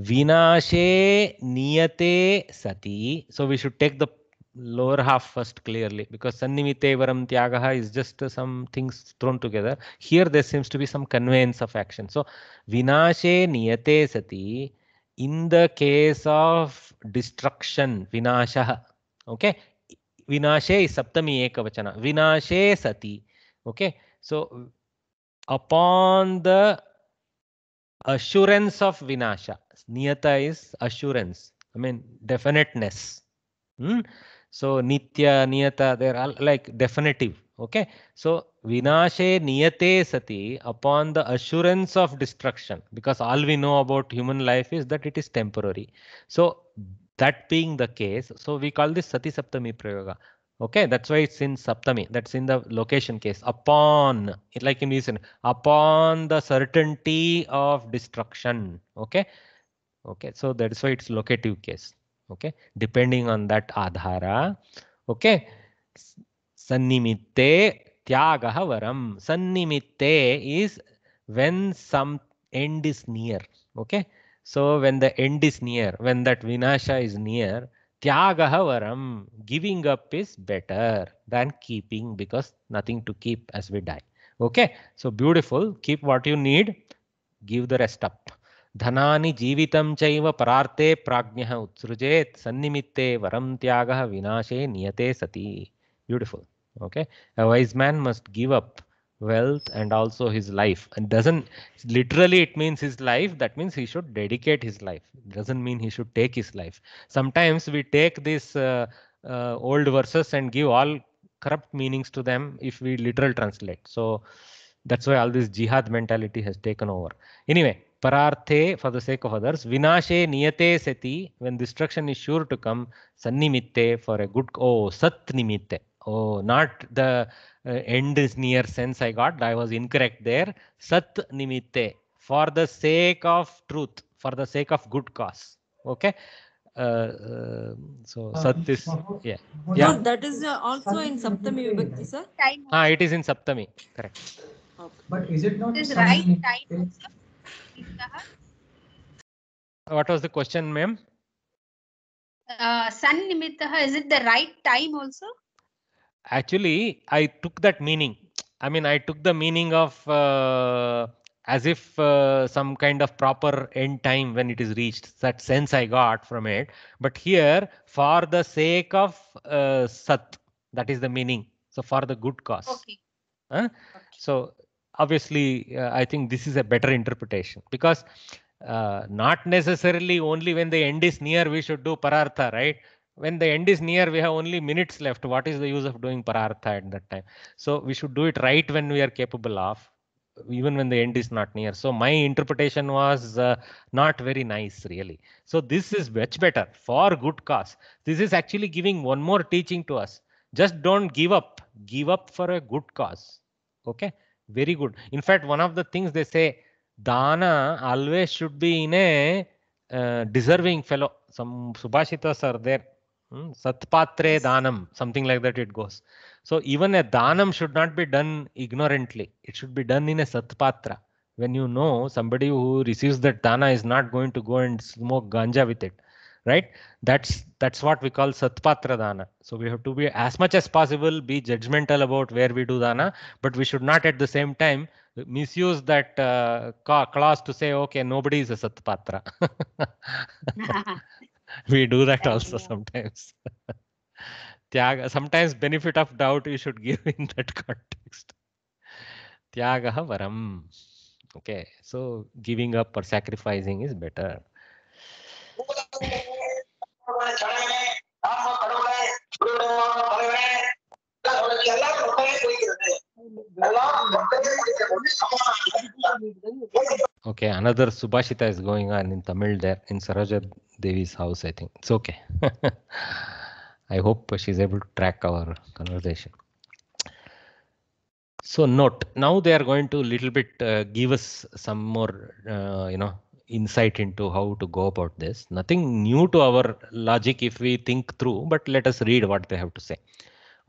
A: Vinashe niyate sati. So we should take the lower half first clearly because sannimite varam tyagaha is just some things thrown together. Here there seems to be some conveyance of action. So vinashe niyate sati in the case of destruction vinashah Okay. Vinashe is saptami ekavachana. Vinashe sati. Okay. So upon the assurance of vinasha. Niyata is assurance. I mean definiteness. Hmm? So nitya, niyata, they're all like definitive. Okay. So vinashe niyate sati upon the assurance of destruction. Because all we know about human life is that it is temporary. So that being the case, so we call this sati saptami prayoga. Okay, that's why it's in Saptami. That's in the location case. Upon, like in reason, upon the certainty of destruction. Okay, okay. So that's why it's locative case. Okay, depending on that adhara. Okay, sannimitte tyagaha varam. Sannimitte is when some end is near. Okay, so when the end is near, when that vinasha is near, Tyagaha varam, giving up is better than keeping because nothing to keep as we die. Okay, so beautiful. Keep what you need, give the rest up. धनानि जीवितं चैव परार्थे प्राज्ञः उत्सृजेत् सन्निमित्ते वरं त्यागः विनाशे niyate sati. Beautiful. Okay, a wise man must give up wealth and also his life and doesn't literally it means his life that means he should dedicate his life it doesn't mean he should take his life sometimes we take these uh, uh, old verses and give all corrupt meanings to them if we literal translate so that's why all this jihad mentality has taken over anyway pararthe for the sake of others vinashe niyate sati when destruction is sure to come sannimitte for a good oh sat nimitte oh not the uh, end is near sense I got. I was incorrect there. Sat nimitte, for the sake of truth, for the sake of good cause. Okay. Uh, uh, so uh, sat is yeah. yeah. that
E: is uh, also in Saptami Vibhakti, sir. Time.
A: Ah, it is in Saptami. Correct. Okay. But is it not? It is right
F: time. Uh,
A: what was the question, ma'am?
B: Uh, sun nimittaha, is it the
E: right time also?
A: actually i took that meaning i mean i took the meaning of uh, as if uh, some kind of proper end time when it is reached that sense i got from it but here for the sake of uh, sat that is the meaning so for the good cause okay. Huh? okay. so obviously uh, i think this is a better interpretation because uh, not necessarily only when the end is near we should do parartha right when the end is near, we have only minutes left. What is the use of doing parartha at that time? So we should do it right when we are capable of, even when the end is not near. So my interpretation was uh, not very nice, really. So this is much better for good cause. This is actually giving one more teaching to us. Just don't give up. Give up for a good cause. Okay, very good. In fact, one of the things they say, dana always should be in a uh, deserving fellow. Some subhashitas are there Hmm? Satpatre danam, something like that it goes. So even a danam should not be done ignorantly. It should be done in a satpatra. When you know somebody who receives that dana is not going to go and smoke ganja with it, right? That's that's what we call satpatra dana. So we have to be as much as possible be judgmental about where we do dana, but we should not at the same time misuse that uh, clause to say okay nobody is a satpatra. we do that Thank also you. sometimes. Tyaga, sometimes benefit of doubt you should give in that context. Tyagaha varam. Okay, so giving up or sacrificing is better. Okay, another Subhashita is going on in Tamil there in Saraja Devi's house, I think. It's okay. I hope she's able to track our conversation. So note, now they are going to little bit uh, give us some more, uh, you know, insight into how to go about this. Nothing new to our logic if we think through, but let us read what they have to say.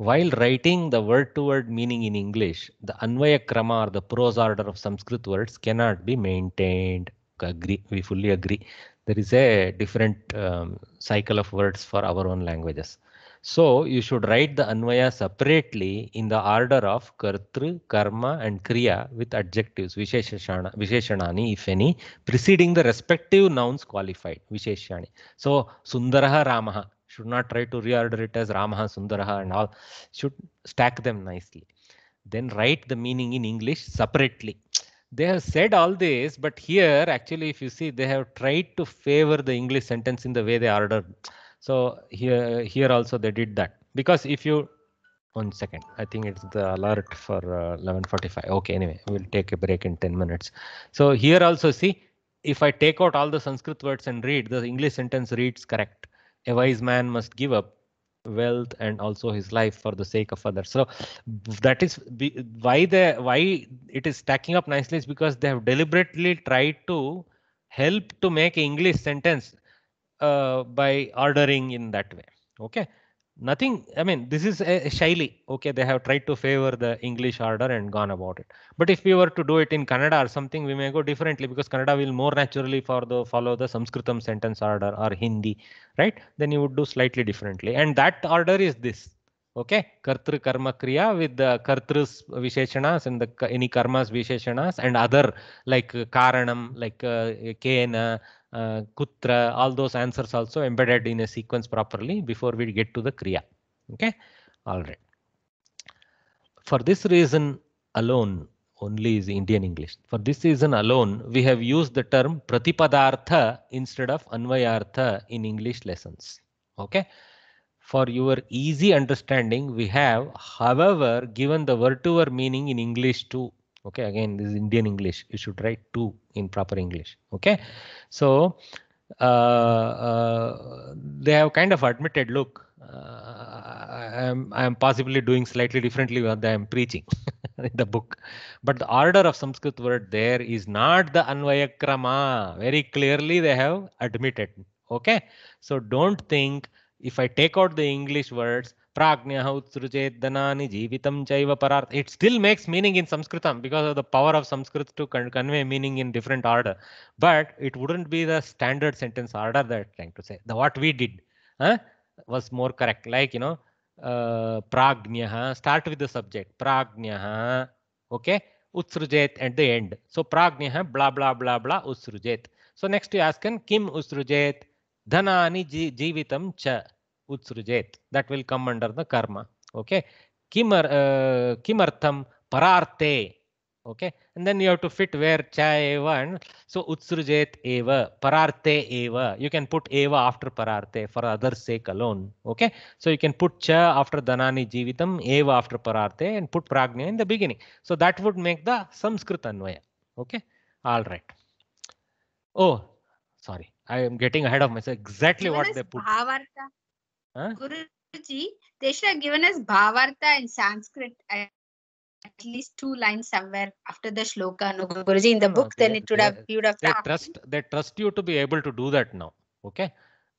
A: While writing the word-to-word meaning in English, the Anvaya Krama or the prose order of Sanskrit words cannot be maintained. Agree, we fully agree. There is a different um, cycle of words for our own languages. So you should write the Anvaya separately in the order of Kartru, Karma and Kriya with adjectives, Visheshana, Visheshanani, if any, preceding the respective nouns qualified, Visheshani. So Sundaraha Ramaha, should not try to reorder it as Ramaha, Sundaraha and all, should stack them nicely. Then write the meaning in English separately. They have said all this, but here actually if you see they have tried to favor the English sentence in the way they ordered. So here, here also they did that because if you one second i think it's the alert for 11:45 uh, okay anyway we'll take a break in 10 minutes so here also see if i take out all the sanskrit words and read the english sentence reads correct a wise man must give up wealth and also his life for the sake of others so that is why the why it is stacking up nicely is because they have deliberately tried to help to make english sentence uh, by ordering in that way okay nothing i mean this is a, shyly okay they have tried to favor the english order and gone about it but if we were to do it in kannada or something we may go differently because kannada will more naturally for the follow the sanskritam sentence order or hindi right then you would do slightly differently and that order is this okay kartru karma kriya with the kartrus visheshanas and the any karmas visheshanas and other like karanam like uh, kena uh, kutra, all those answers also embedded in a sequence properly before we get to the kriya. Okay, all right. For this reason alone, only is Indian English. For this reason alone, we have used the term pratipadartha instead of anvayartha in English lessons. Okay. For your easy understanding, we have, however, given the word to word meaning in English too okay again this is indian english you should write two in proper english okay so uh, uh, they have kind of admitted look uh, I am I am possibly doing slightly differently than I am preaching in the book, but the order of Sanskrit word there is not the anvayakrama. Very clearly they have admitted. Okay, so don't think if I take out the English words, प्राज्ञ उत्सृजेदना जीवित परार्थ it still makes meaning in Sanskrit because of the power of Sanskrit to convey meaning in different order but it wouldn't be the standard sentence order that say what we did was more correct like you know प्राज्ञ start with the subject प्राज्ञ okay उत्सृजेत at the end so प्राज्ञ blah blah blah blah उत्सृजेत so next you आस्कन किम उत्सृजेत धना जी जीवित च उत्सृजेत that will come under the karma okay किमर्थम परार्थे okay then you have to fit where चाव एंड सो उत्सृजेत एव परार्थे एव यू कैन पुट एव आफ्टर परार्थे for other semicolon okay so you can put च आफ्टर धनानी जीवितम एव आफ्टर परार्थे एंड पुट प्राज्ञा in the beginning so that would make the Sanskrit anvaya okay all right oh sorry I am getting head of my so exactly what they put
C: Guruji,
B: they should have given us Bhavartha in Sanskrit at least two lines somewhere after the shloka. No, Guruji, in the book, no, they, then it would they, have
A: you would have. They trust they trust you to be able to do that now. Okay.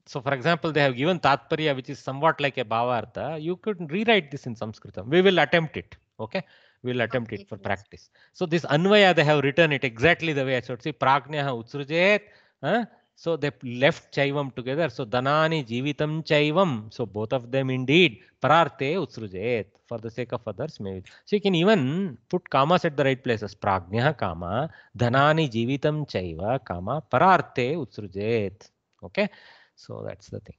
A: So, for example, they have given Tatparya, which is somewhat like a Bhavartha. You could rewrite this in Sanskrit. We will attempt it. Okay. We will attempt okay, it for yes. practice. So, this Anvaya, they have written it exactly the way I should see. Pragnaha utsrujet. Huh? So they left Chaivam together. So Dhanani Jivitam Chaivam. So both of them indeed. Prarte Utsrujet. For the sake of others, maybe. So you can even put commas at the right places. Pragnya kama. Dhanani Jivitam Chaiva kama. Prarte Utsrujet. Okay. So that's the thing.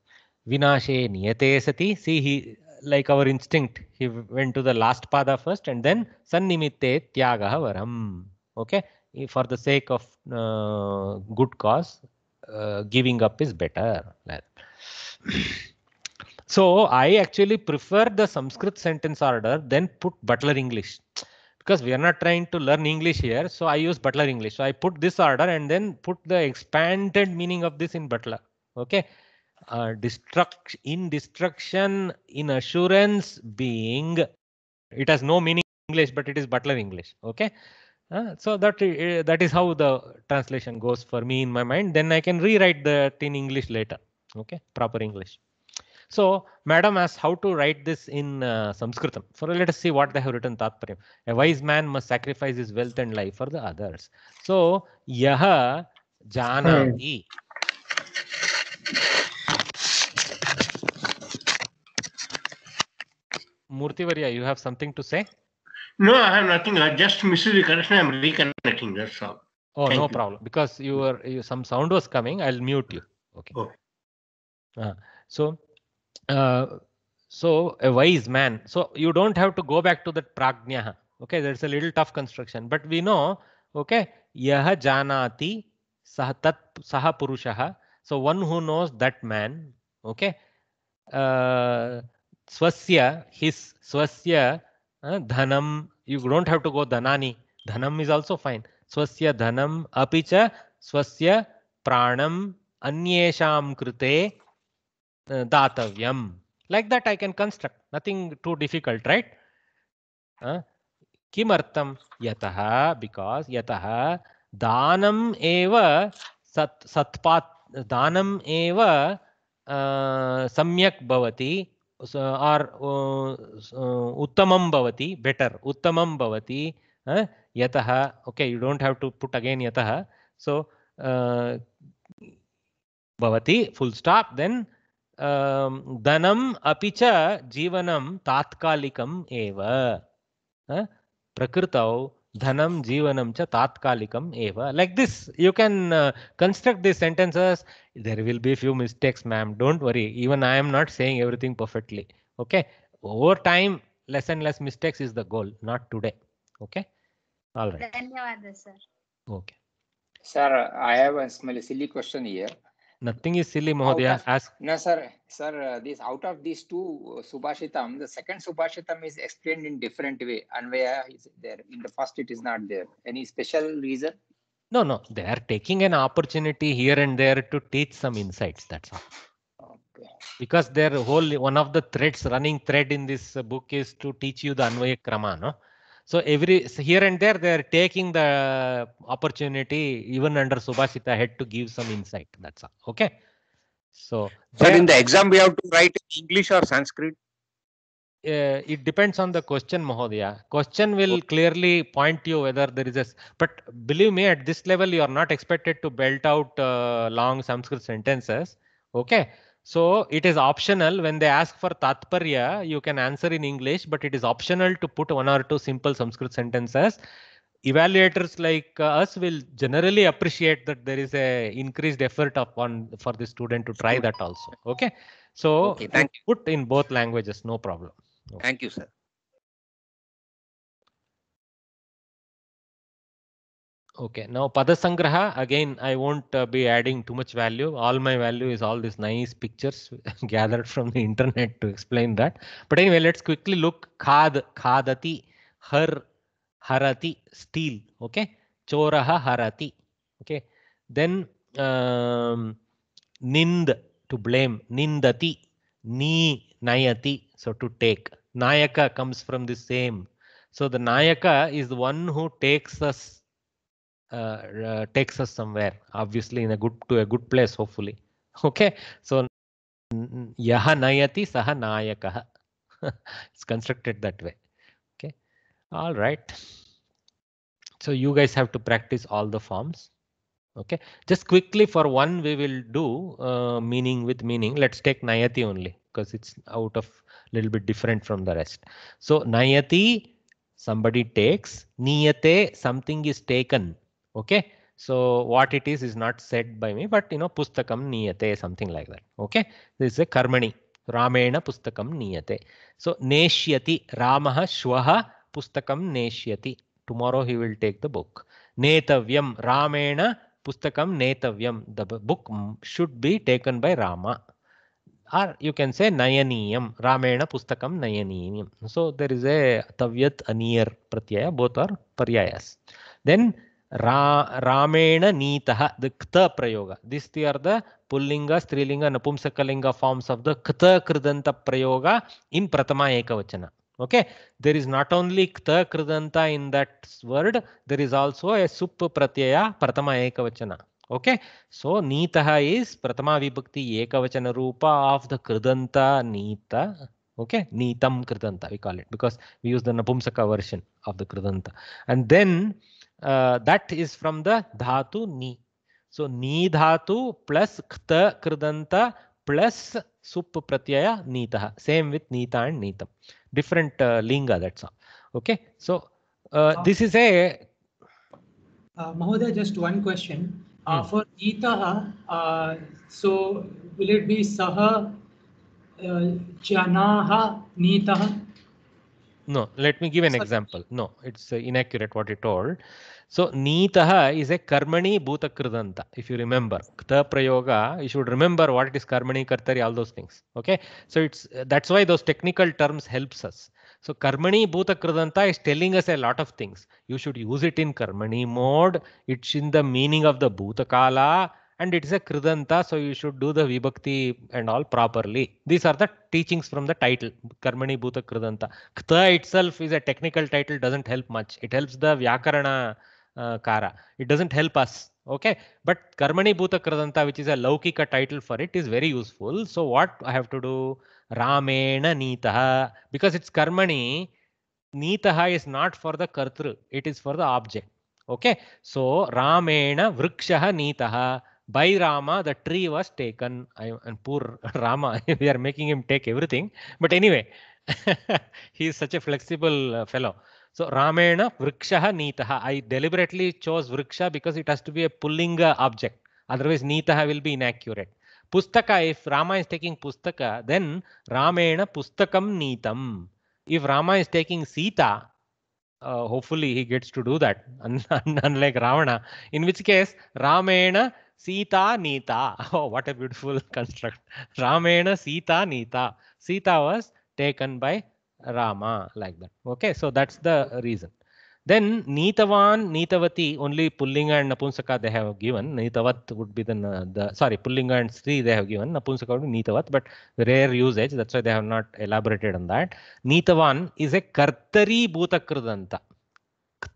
A: Vinashe Niyate Sati. See, he like our instinct. He went to the last pada first and then Sannimite Tyagaha Varam. Okay. For the sake of uh, good cause, uh, giving up is better. so I actually prefer the Sanskrit sentence order than put Butler English because we are not trying to learn English here. So I use Butler English. So I put this order and then put the expanded meaning of this in Butler. Okay. Uh, destruct in destruction in assurance being it has no meaning English, but it is Butler English. Okay. Uh, so that uh, that is how the translation goes for me in my mind. Then I can rewrite that in English later. Okay, proper English. So madam asks how to write this in uh, Sanskritam. So, let us see what they have written Tatparyam. A wise man must sacrifice his wealth and life for the others. So yaha jana janati. Murtivarya, you have something to say? No, I have nothing. I just missed the connection. I'm reconnecting. That's all. Oh, Thank no you. problem. Because you were you, some sound was coming. I'll mute you. Okay. okay. Uh, so, uh, so a wise man. So you don't have to go back to that pragnya. Okay, that's a little tough construction, but we know. Okay, Yaha janati sah tat saha purushaha. So one who knows that man. Okay. Uh, swasya his swasya uh, dhanam you don't have to go dhanani dhanam is also fine swasya dhanam apicha swasya pranam anyesham krute datavyam like that i can construct nothing too difficult right uh, किमर्थम यतः because यतः दानम एव सत् सत्पात् दानम एव सम्यक भवति आर् उत्तमं भवति बेटर् उत्तमं भवति यतः okay you don't have to put again यतः सो भवति फुल् स्टाप् देन् धनम् अपि च जीवनं तात्कालिकम् एव प्रकृतौ धनम जीवनम च तात्कालिकम एव like this you can construct this sentences there will be few mistakes, ma'am. Don't worry. Even I am not saying everything perfectly. Okay. Over time, less and less mistakes is the goal, not today. Okay. All right. sir. Okay.
B: Sir, I have a silly question here.
A: Nothing is silly, Mohdaya. Ask.
B: No, sir. Sir, uh, this out of these two uh, Subhashitam, the second Subhashitam is explained in different way. and is there. In the first, it is not there. Any special reason
A: no, no, they are taking an opportunity here and there to teach some insights. That's all. Okay. Because their whole one of the threads running thread in this book is to teach you the Anvaya Krama. No? So every so here and there they are taking the opportunity even under Subhashita head to give some insight. That's all. Okay. So,
B: but in the exam we have to write English or Sanskrit
A: uh, it depends on the question mohodaya question will clearly point you whether there is a but believe me at this level you are not expected to belt out uh, long sanskrit sentences okay so it is optional when they ask for tatparya you can answer in english but it is optional to put one or two simple sanskrit sentences evaluators like uh, us will generally appreciate that there is a increased effort upon for the student to try that also okay so okay, put in both languages no problem Okay. Thank you, sir. Okay, now Padasangraha, again, I won't uh, be adding too much value. All my value is all these nice pictures gathered from the internet to explain that. But anyway, let's quickly look. Khad, khadati, har, harati, steal. Okay, choraha harati. Okay, then um, nind, to blame, nindati, ni, nayati, so to take. Nayaka comes from the same. So the Nayaka is the one who takes us uh, uh, takes us somewhere, obviously in a good to a good place, hopefully. Okay. So Yaha Nayati Saha nayaka. it's constructed that way. Okay. All right. So you guys have to practice all the forms okay just quickly for one we will do uh, meaning with meaning let's take nayati only because it's out of a little bit different from the rest. So nayati, somebody takes. Niyate, something is taken. Okay. So what it is is not said by me, but you know, pustakam niyate, something like that. Okay. This is a karmani. Ramena pustakam niyate. So neshyati, Ramaha shwaha pustakam neshyati. Tomorrow he will take the book. Netavyam, Ramena pustakam netavyam. The book should be taken by Rama or you can say Nayaniyam, Ramena Pustakam Nayaniyam. So there is a Tavyat Anir Pratyaya, both are Paryayas. Then Ra, Ramena Nitaha, the Kta Prayoga. These are the Pullinga, Strilinga, Napumsakalinga forms of the Kta Kridanta Prayoga in Pratama Ekavachana. Okay, there is not only Kta Kridanta in that word, there is also a Sup Pratyaya Pratama Ekavachana. okay so nitaha is prathama vibhakti ekavachana roopa of the kridanta neeta okay neetam kridanta we call it because we use the napumsaka version of the kridanta and then uh, that is from the dhatu ni so ni dhatu plus kta kridanta plus sup pratyaya nitaha same with neeta and neetam different uh, linga that's all okay so uh, this is a
B: uh, mahoday just one question. Uh, for Gita, uh, so will it be Saha uh, Janaha Nitaha?
A: No, let me give an Sorry. example. No, it's uh, inaccurate what it told. So Nitaha is a Karmani Bhutakridanta, if you remember. Kta Prayoga, you should remember what it is Karmani, Kartari, all those things. Okay, so it's uh, that's why those technical terms helps us. So Karmani Bhuta Kradanta is telling us a lot of things. You should use it in Karmani mode. It's in the meaning of the Bhutakala and it's a Kridanta. So you should do the Vibhakti and all properly. These are the teachings from the title Karmani Bhuta Kridanta. Kta itself is a technical title, doesn't help much. It helps the Vyakarana uh, Kara. It doesn't help us. Okay, but Karmani Bhuta Kradanta, which is a Laukika title for it, is very useful. So what I have to do? Ramena Nitaha. Because it's Karmani, Nitaha is not for the Kartru, it is for the object. Okay, so Ramena Vrikshaha Nitaha. By Rama, the tree was taken. I, and poor Rama, we are making him take everything. But anyway, he is such a flexible uh, fellow. So Ramena Vrikshaha Nitaha. I deliberately chose Vriksha because it has to be a pulling object. Otherwise, Nitaha will be inaccurate. Pustaka, if Rama is taking Pustaka, then Ramena Pustakam Neetam. If Rama is taking Sita, uh, hopefully he gets to do that, unlike Ravana, in which case Ramena Sita Nita. Oh, what a beautiful construct. Ramena Sita Nita. Sita was taken by Rama, like that. Okay, so that's the reason. Then Neetavan, Neetavati, only Pullinga and Napunsaka they have given. neetavat would be the, the sorry, Pullinga and Sri they have given. Napunsaka would be Nitavat, but rare usage. That's why they have not elaborated on that. Neetavan is a Kartari Bhutakrudanta.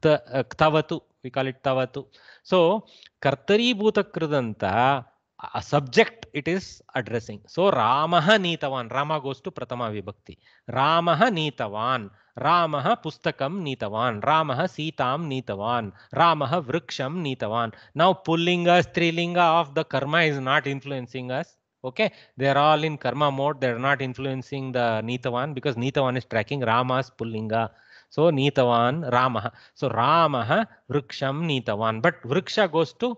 A: Ktavatu, we call it Tavatu. So, Kartari Bhutakrudanta a subject it is addressing. So Ramaha Nitavan. Rama goes to Pratama Vibhakti. Ramaha Nitavan. Ramaha Pustakam Nitavan. Ramaha Sitam Nitavan. Ramaha Vriksham Nitavan. Now pulling Pullinga, Strilinga of the karma is not influencing us. Okay. They're all in karma mode. They're not influencing the Nitavan because Nitavan is tracking Rama's Pullinga. So Nitavan, Ramaha. So Ramaha Vriksham Nitavan. But Vriksha goes to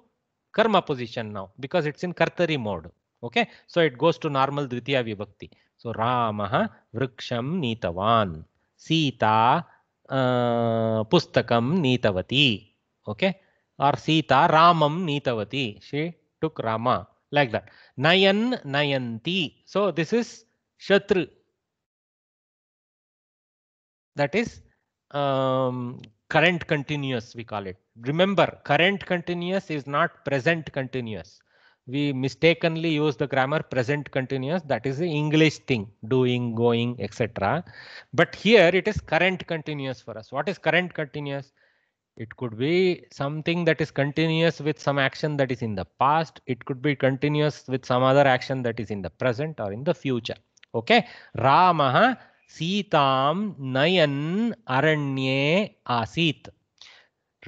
A: karma position now because it's in kartari mode. Okay, so it goes to normal dvitiya vibhakti. So ramah vriksham nitavan, Sita uh, pustakam nitavati. Okay, or Sita Ramam nitavati. She took Rama like that. Nayan nayanti. So this is shatru. That is um, current continuous we call it. Remember current continuous is not present continuous. We mistakenly use the grammar present continuous that is the English thing doing going etc. But here it is current continuous for us. What is current continuous? It could be something that is continuous with some action that is in the past. It could be continuous with some other action that is in the present or in the future. Okay. Ramaha सीतां नयन अरण्ये आसीत्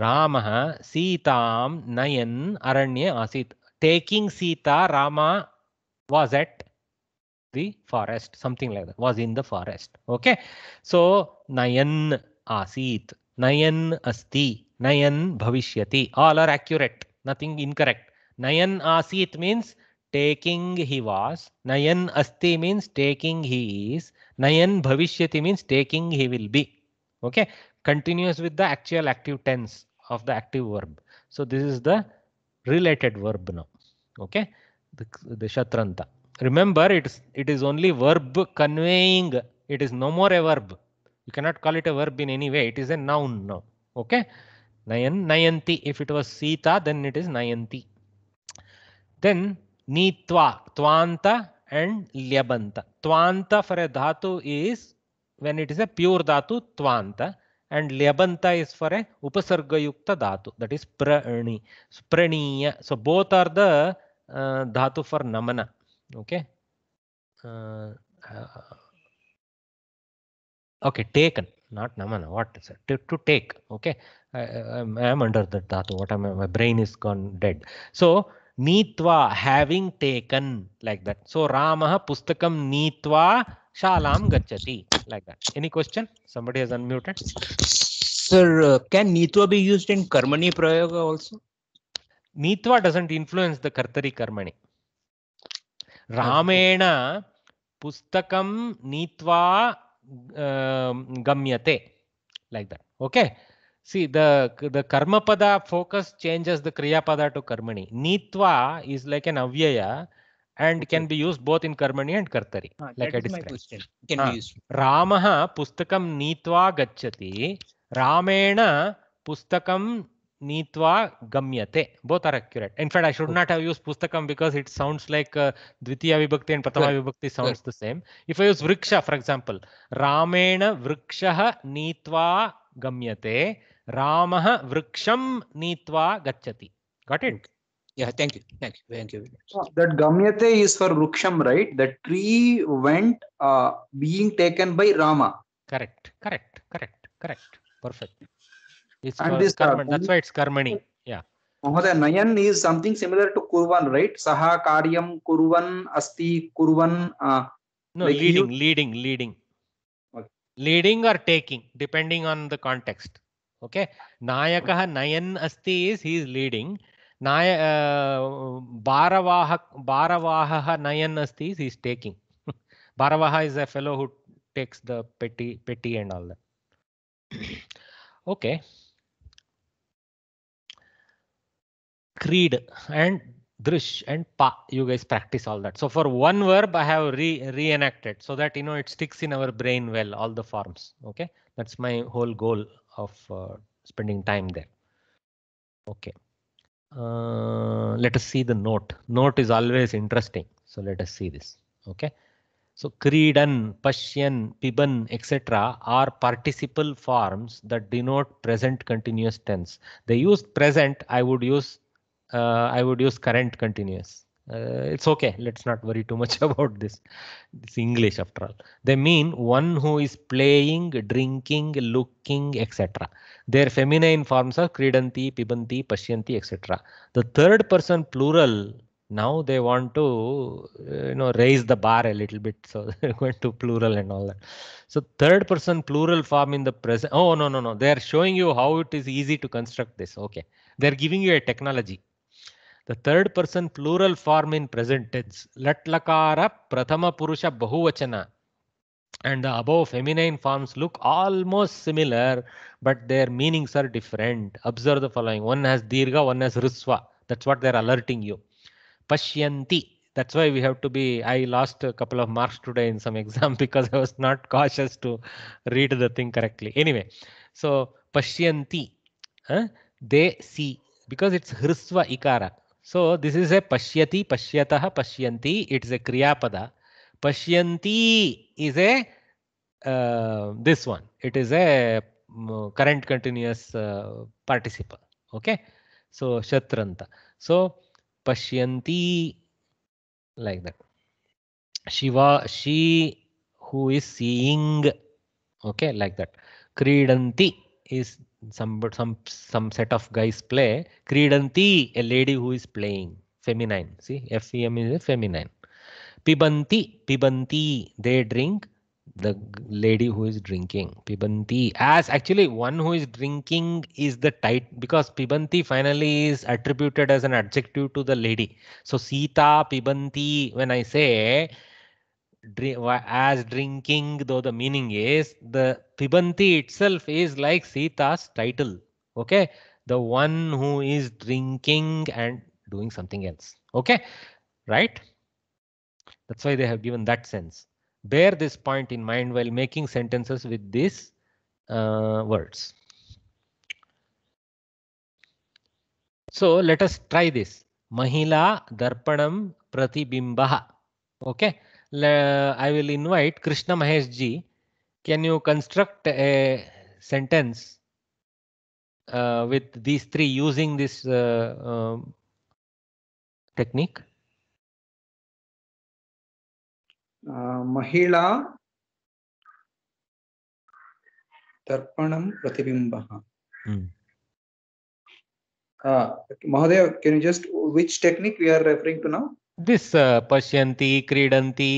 A: रामः सीतां नयन् अरण्ये आसीत् taking Sita Ram at at the forest something like was in the forest okay so नयन आसीत् नयन अस्ति नयन भविष्यति आल् आर् अक्युरेट् नथिङ्ग् इन्करेक्ट् नयन आसीत् means taking he was. Nayan asti means taking he is. Nayan bhavishyati means taking he will be. Okay. Continuous with the actual active tense of the active verb. So this is the related verb now. Okay. The, the shatranta. Remember, it is, it is only verb conveying. It is no more a verb. You cannot call it a verb in any way. It is a noun now. Okay. Nayan, nayanti. If it was Sita, then it is nayanti. Then Nitva, Twanta and Lyabanta. Twanta for a dhatu is when it is a pure dhatu, Twanta. And Lyabanta is for a Upasargayukta dhatu, that is Prani. So, praniya. So both are the uh, dhatu for Namana. Okay. Uh, uh, okay, taken, not Namana. What is it? To, to take. Okay. I, I, I am under the dhatu. What am I? My brain is gone dead. So, Nitva, having taken, like that. So Ramaha Pustakam Nitva Shalam Gachati, like that. Any question? Somebody has unmuted. Sir, uh, can nithwa be used in Karmani Prayoga also? Nithwa doesn't influence the Kartari Karmani. Ramena Pustakam nithwa uh, Gamyate, like that. Okay. See, the, the karma pada focus changes the kriya pada to karmani. Nitva is like an avyaya and can be used both in karmani and kartari. Ah, like I described. Can ah. be used. Ramaha pustakam nitva gacchati. Ramena pustakam nitva gamyate. Both are accurate. In fact, I should not have used pustakam because it sounds like uh, dvitiya vibhakti and pratama vibhakti sounds the same. If I use vriksha, for example, Ramena vrikshaha nitva गम्यते रामः वृक्षं नीत्वा गच्छति got it yeah thank you thank you thank you
B: oh, that gamyate is for vruksham right the tree went uh, being taken by rama correct correct correct correct perfect it's and this karman, uh, that's why it's karmani yeah महोदय नयन is something similar to कुर्वन right सह कार्यम कुर्वन अस्ति कुर्वन
A: no leading leading leading leading or taking depending on the context okay Naya kaha nayan asti is he is leading naya baravaha uh, nayan asti is he is taking baravaha is a fellow who takes the petty petty and all that okay creed and drish and pa. You guys practice all that. So for one verb, I have re reenacted so that you know it sticks in our brain well. All the forms. Okay, that's my whole goal of uh, spending time there. Okay. Uh, let us see the note. Note is always interesting. So let us see this. Okay. So Creedan, Pashian, Piban, etc. are participle forms that denote present continuous tense. They use present, I would use uh, I would use current continuous. Uh, it's okay. Let's not worry too much about this. It's English after all. They mean one who is playing, drinking, looking, etc. Their feminine forms are kridanti, pibanti, pashyanti, etc. The third person plural now they want to uh, you know raise the bar a little bit so they're going to plural and all that so third person plural form in the present oh no no no they're showing you how it is easy to construct this okay they're giving you a technology the third person plural form in present tense, latlakara prathama purusha bahuvachana. And the above feminine forms look almost similar, but their meanings are different. Observe the following. One has dirga, one has rusva. That's what they're alerting you. Pashyanti, that's why we have to be i lost a couple of marks today in some exam because i was not cautious to read the thing correctly anyway so pashyanti huh? they see because it's hrisva ikara so this is a pashyati, pashyataha, pashyanti. It's a kriyapada. Pashyanti is a uh, this one. It is a mm, current continuous uh, participle. Okay. So shatranta. So pashyanti like that. Shiva, she who is seeing. Okay, like that. Kridanti is some some some set of guys play kridanti a lady who is playing feminine see fem is feminine pibanti pibanti they drink the lady who is drinking pibanti as actually one who is drinking is the type because pibanti finally is attributed as an adjective to the lady so sita pibanti when i say as drinking though the meaning is the pibanti itself is like sita's title okay the one who is drinking and doing something else okay right that's why they have given that sense bear this point in mind while making sentences with these uh, words so let us try this mahila darpanam pratibimbaha okay I will invite Krishna Mahesh ji. Can you construct a sentence uh, with these three using this uh, um, technique?
D: Uh, Mahila
B: Tarpanam Pratibimbaha. Hmm. Uh, Mahadev, can you just which technique we are referring to now?
A: This uh, पश्यंती क्रीडंती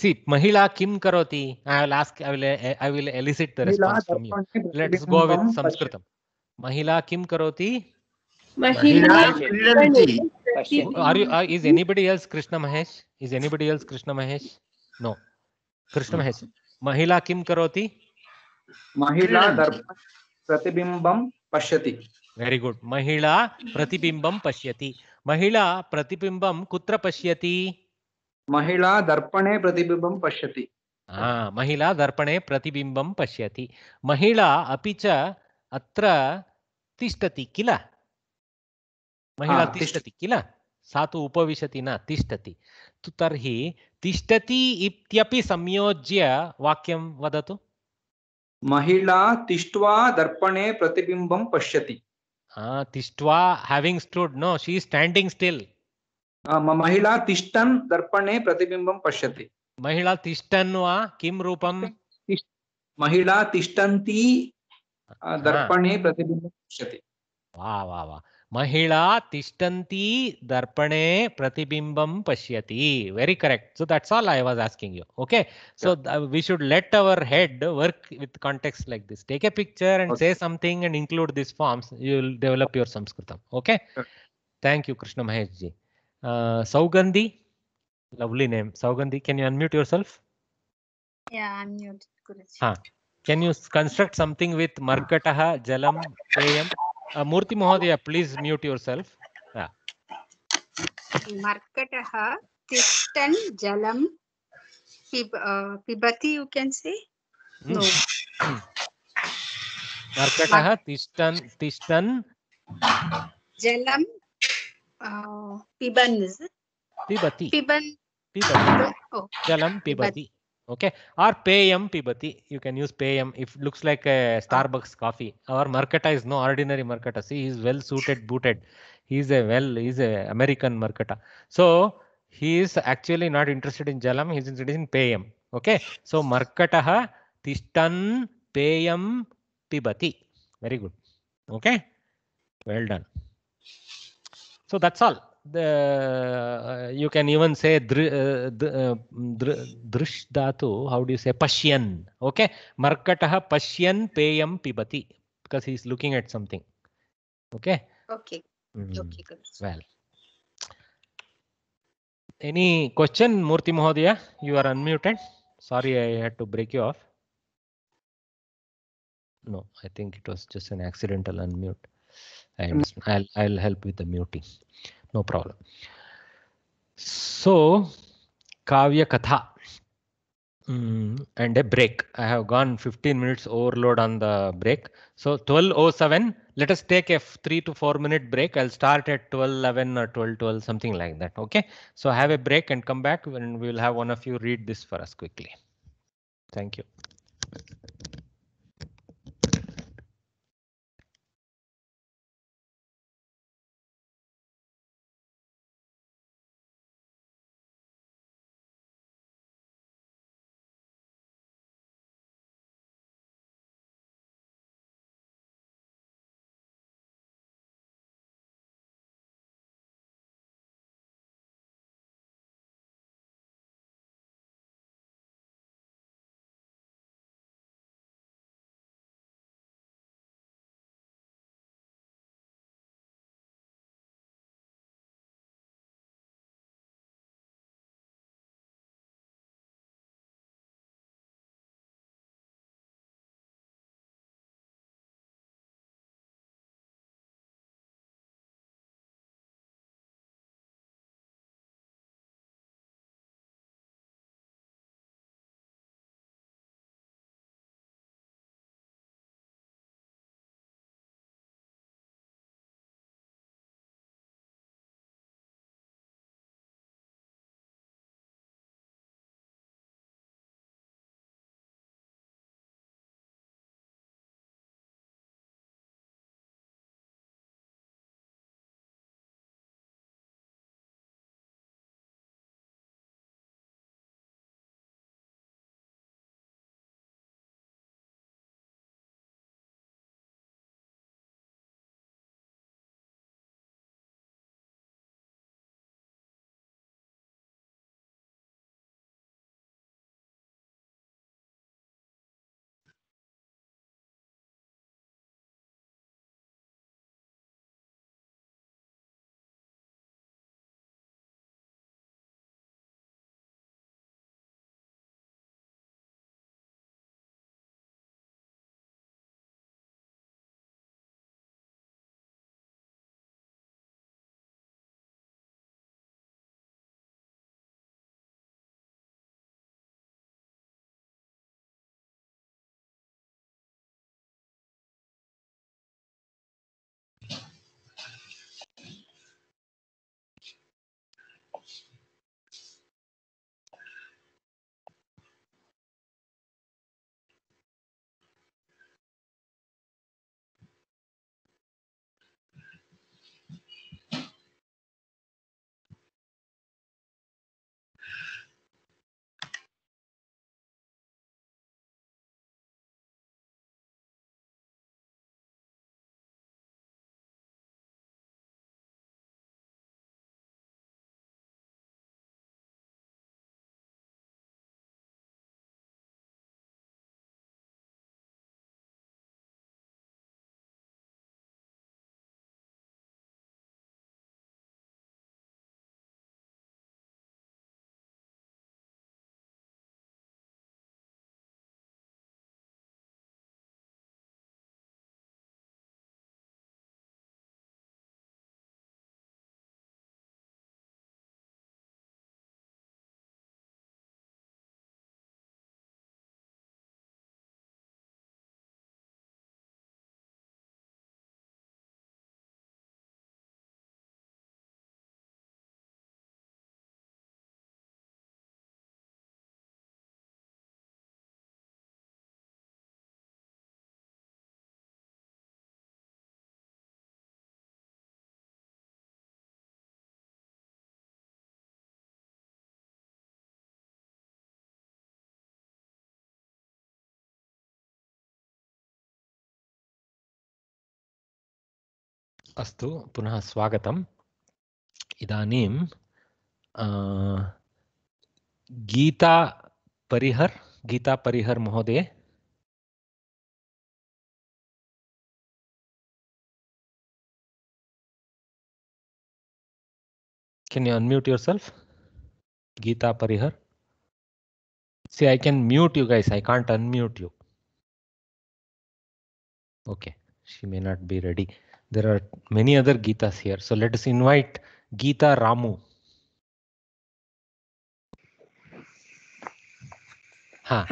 A: see महिला किम करोति I will ask I will I will elicit the response from you let's go with संस्कृतम महिला किम करोति महिला क्रीडन्ति are you is anybody else Krishna Mahesh is anybody else Krishna Mahesh no Krishna Mahesh महिला किम करोति महिला दर्पण प्रतिबिंबम पश्यति वेरी गुड महिला प्रतिबिंबम पश्यति महिला प्रतिबिंबम कुत्र पश्यति महिला दर्पणे प्रतिबिंबम पश्यति हाँ महिला दर्पणे प्रतिबिंबम पश्यति महिला अपि अत्र तिष्ठति किल महिला हाँ, तिष्ठति किल सा तु उपविशति न तिष्ठति तर्हि तिष्ठति इत्यपि संयोज्य वाक्यं वदतु
B: महिला तिष्ट्वा दर्पणे प्रतिबिंबं पश्यति
A: हाँ तिष्ट्वा having stood no she standing still महिला
B: तिष्ठन दर्पणे प्रतिबिंबं पश्यति
A: महिला तिष्ठन वा किम रूपम महिला तिष्ठन्ति दर्पणे प्रतिबिंबं पश्यति वाह वाह वाह महिला तिष्ठन्ति दर्पणे प्रतिबिम्बं पश्यति very correct so that's all i was asking you okay so yeah. we should let our head work with context like this take a picture and okay. say something and include these forms you will develop your sanskritam okay yeah. thank you krishna mahesh ji uh, saugandhi lovely name saugandhi can you unmute yourself
D: yeah i'm muted Guruji.
A: Huh. can you construct something with markatah jalam payam Uh, murti Mohodaya, please mute yourself. Yeah.
B: markatah Tishtan Jalam, Pibati, you can say?
A: No. markatah Tishtan, Tishtan.
F: Jalam, pibanz
A: Pibati. pibanz Pibati. Jalam, Pibati. okay or payam pibati you can use payam if looks like a starbucks coffee our marketer is no ordinary marketer see he is well suited booted he is a well he is a american marketer so he is actually not interested in jalam he is interested in payam okay so markatah tishtan payam pibati very good okay well done so that's all the, uh, you can even say uh, dr, uh, mm, dr, drish dhatu, how do you say pashyan? Okay, markataha pashyan payam pibati because he's looking at something. Okay.
F: Okay. Mm. Okay.
A: Well, any question, Murthy Mohodaya? You are unmuted. Sorry, I had to break you off. No, I think it was just an accidental unmute. I mm. I'll, I'll help with the muting no problem. So, Kavya Katha. Mm, and a break. I have gone 15 minutes overload on the break. So 12.07, let us take a three to four minute break. I'll start at 12.11 or 12.12, something like that. Okay. So have a break and come back and we'll have one of you read this for us quickly. Thank you. अस्त पुनः स्वागत इदानी गीता परिहर गीता परिहर महोदय
D: can you unmute yourself
A: Geeta Parihar see I can mute you guys I can't unmute you okay she may not be ready There are many other Gitas here. So let us invite Gita Ramu. Huh.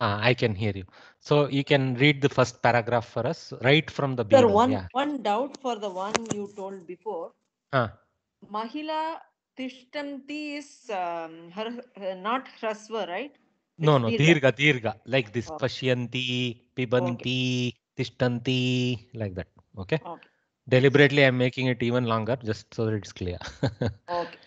A: I can hear you. So you can read the first paragraph for us right from the beginning. Sir, one, yeah.
E: one doubt for the one you told before. Huh. Mahila Tishtamti is um, her, not Hrasva, right?
A: No, no, Dirga, Dirga, like this. Oh. Pashyanti, Pibanti, okay. Tishtanti, like that. Okay? okay. Deliberately, I'm making it even longer just so that it's clear. okay.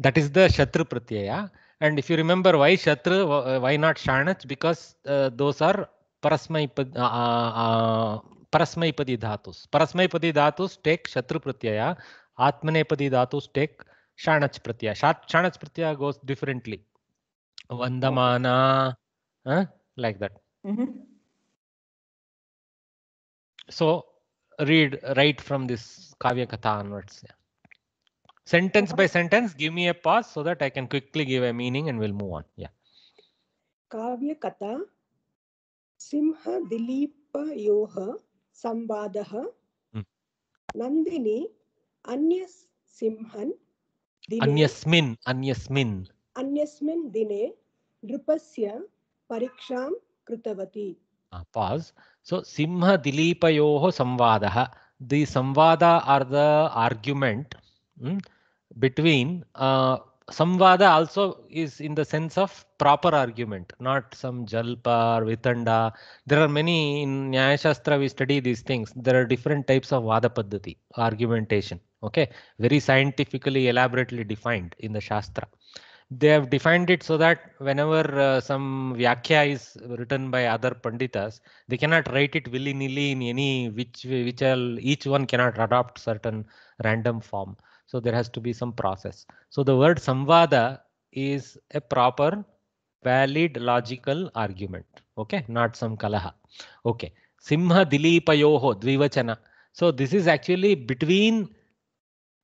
A: That is the Shatru Pratyaya. And if you remember why Shatru, uh, why not Shanach? Because uh, those are Parasmaipadi, uh, uh, uh, Parasmaipadi Dhatus. Parasmaipadi Dhatus take Shatru Pratyaya. Atmanepadi Dhatus take Shanach Pratyaya. Shanach Pratyaya goes differently. Vandamana, huh? like that. Mm -hmm. So read right from this Kavya Katha onwards. Yeah. Sentence by sentence, give me a pause so that I can quickly give a meaning and we'll move on. Yeah.
F: Kavya Katha Simha Dilipa Yoha sambadah hmm. Nandini Anyas Simhan
A: Anyasmin Anyasmin
F: Anyasmin Dine drupasya pariksham krutavati
A: ah pause So Simha Dilipa Dilipayoho Samvada. The Samvada are the argument hmm, between uh, Samvada also is in the sense of proper argument, not some Jalpa or Vitanda. There are many in Nyaya Shastra we study these things. There are different types of Vada Paddhati, argumentation. Okay, very scientifically, elaborately defined in the Shastra they have defined it so that whenever uh, some Vyakya is written by other Panditas, they cannot write it willy-nilly in any which which all, each one cannot adopt certain random form. So there has to be some process. So the word samvada is a proper valid logical argument. Okay, not some kalaha. Okay. Simha Dilipayoho Dvivachana. So this is actually between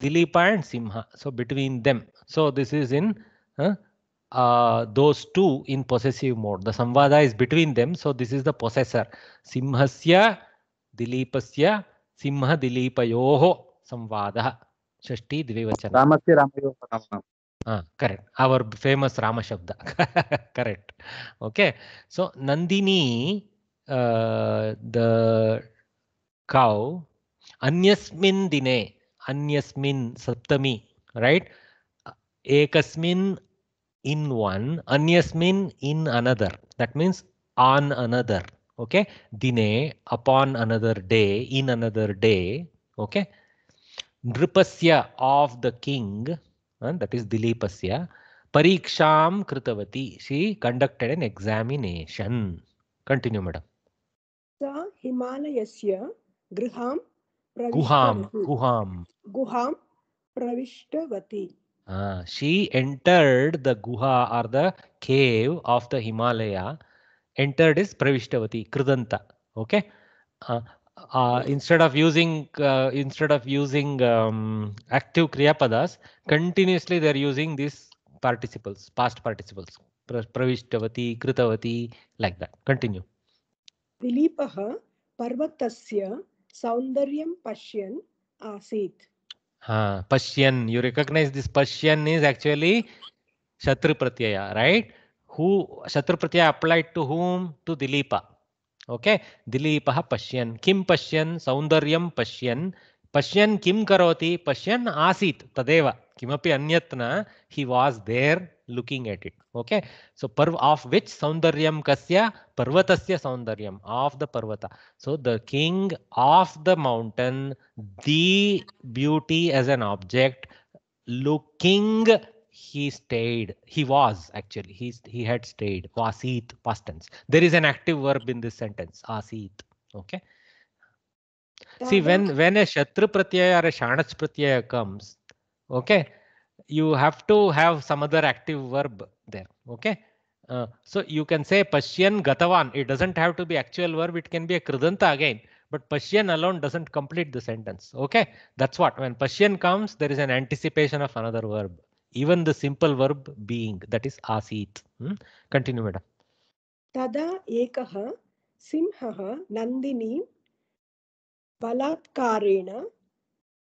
A: Dilipa and Simha. So between them. So this is in uh, those two in possessive mode. The samvada is between them. So this is the possessor. Simhasya Dilipasya Simha Dilipayoho samvada. shasti Dvivachana. Ramasya Ramayoho. Ah, correct. Our famous Rama Shabda. correct. Okay. So Nandini, uh, the cow, Anyasmin Dine, Anyasmin Saptami, right? Ekasmin in one, anyasmin in another. That means on another. Okay. Dine upon another day, in another day. Okay. Nripasya of the king, and that is Dilipasya. Pariksham Kritavati. She conducted an examination. Continue, madam.
F: Sa Himalayasya Griham Guham.
A: Guham.
F: Guham Pravishtavati.
A: Uh, she entered the guha or the cave of the Himalaya. Entered is Pravishtavati, Krudanta. Okay. Uh, uh, instead of using uh, instead of using um, active kriyapadas, continuously they're using these participles, past participles. Pravishtavati, Krutavati, like that. Continue.
F: Dilipah पर्वतस्य सौन्दर्यं पश्यन् आसीत्
A: हाँ Persian. You recognize this Persian is actually Shatru Pratyaya, right? Who Shatru Pratyaya applied to whom? To Dilipa. Okay. Dilipa Persian. Kim Persian? Saundaryam Persian. Persian kim karoti? Persian asit. Tadeva. Kimapi anyatna. He was there. looking at it. Okay. So parv of which Saundaryam Kasya Parvatasya Saundaryam of the Parvata. So the king of the mountain, the beauty as an object, looking he stayed he was actually he's he had stayed vasit past tense there is an active verb in this sentence asit okay see when when a shatru pratyaya or a shanach pratyaya comes okay you have to have some other active verb there. Okay. Uh, so you can say Pashyan Gatavan. It doesn't have to be actual verb. It can be a Kridanta again. But Pashyan alone doesn't complete the sentence. Okay. That's what when Pashyan comes, there is an anticipation of another verb. Even the simple verb being that is asit. Hmm? Continue, madam.
F: Tada ekaha simhaha nandini बलात्कारेण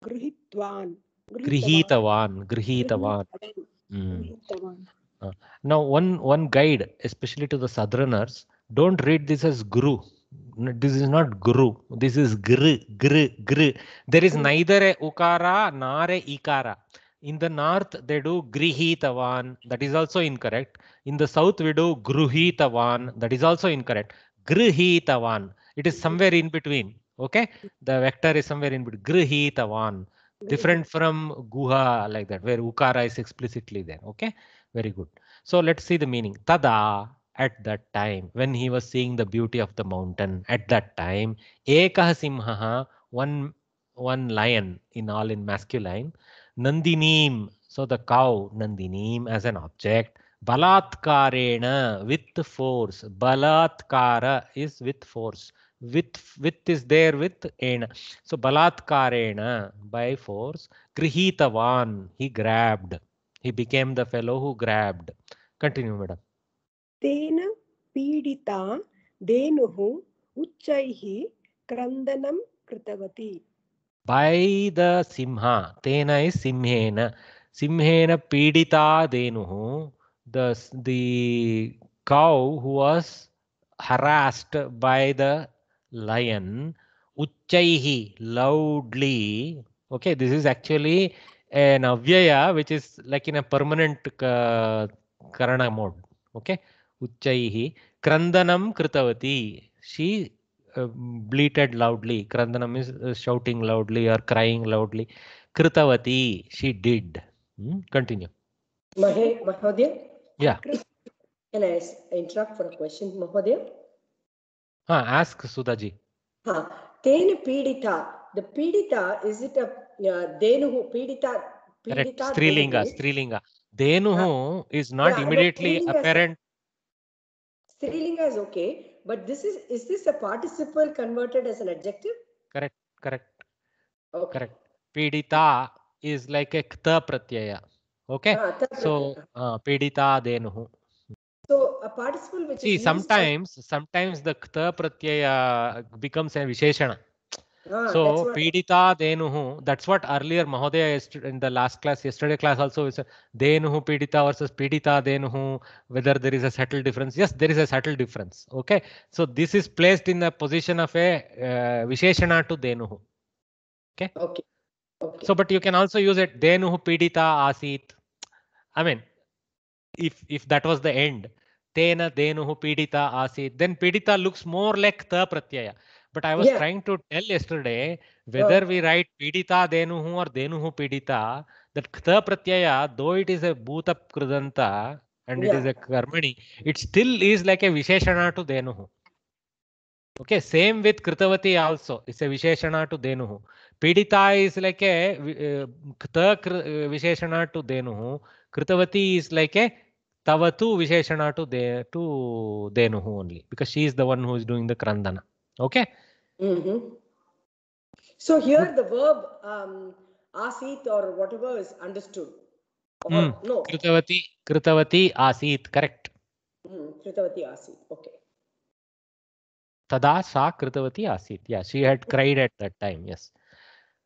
F: गृहीतवान् Grihi Grihitawan.
A: Mm. now, one one guide, especially to the southerners, don't read this as guru. This is not guru. This is gri, gr gr. There is neither a ukara nor a ikara. In the north, they do grihitawan. That is also incorrect. In the south, we do gruhitawan. That is also incorrect. Grihitawan. It is somewhere in between. Okay, the vector is somewhere in between. Grihitawan different from guha like that where ukara is explicitly there okay very good so let's see the meaning tada at that time when he was seeing the beauty of the mountain at that time ekah simhaha one one lion in all in masculine nandinim so the cow nandinim as an object balatkarena with force balatkara is with force with with is there with in so balatkarena by force krihitavan he grabbed he became the fellow who grabbed continue madam
F: tena pidita denuhu uchaihi krandanam krutavati
A: by the simha tena is simhena simhena pidita denuhu the the cow who was harassed by the lion. Uchchaihi, loudly. Okay, this is actually an avyaya which is like in a permanent uh, karana mode. Okay, Uchchaihi. Krandanam krutavati. She uh, bleated loudly. Krandanam is uh, shouting loudly or crying loudly. Krutavati. she did. Hmm? Continue.
C: Mahodaya? Yeah. Can I interrupt for a question, Mahodaya?
A: हाँ ask सुधा जी
C: हाँ तेन पीड़िता the pidita is it a uh, धेनु पीड़िता correct स्त्रीलिंग
A: स्त्रीलिंग धेनु is not yeah, immediately apparent
C: स्त्रीलिंग is okay but this is is this a participle converted as an adjective
A: correct correct okay. correct पीड़िता is like a kta pratyaya okay ah, so uh, पीड़िता धेनु
C: So a participle which See, is sometimes
A: to... sometimes the kta pratyaya becomes a visheshana.
C: Ah, so that's what...
A: pidita denuhu that's what earlier mahodaya in the last class yesterday class also is denuhu pidita versus pidita denuhu whether there is a subtle difference yes there is a subtle difference okay so this is placed in the position of a uh, visheshana to denuhu okay okay okay so but you can also use it denuhu pidita asit i mean if if that was the end तेन धेनु पीड़िता आसी then पीड़िता looks more like त प्रत्यय but I was trying to tell yesterday whether we write पीड़िता धेनु और धेनु पीड़िता दट थ प्रत्यय दो इट इज अ भूत कृदंत एंड इट इज अ कर्मणि it still is like a विशेषण टू धेनु ओके सेम विथ कृतवती आल्सो इट्स ए विशेषण टू धेनु पीड़िता इज लाइक ए विशेषण टू धेनु कृतवती is like a Tavatu Visheshana to, de, to Denuhu only because she is the one who is doing the Krandana. Okay? Mm-hmm. So here
C: the verb um, asit or whatever is understood.
A: Or, mm. No. Kritavati, Kritavati asit, correct.
C: Mm, Kritavati asit, okay.
A: Tada sa Kritavati asit. Yeah, she had cried at that time, yes.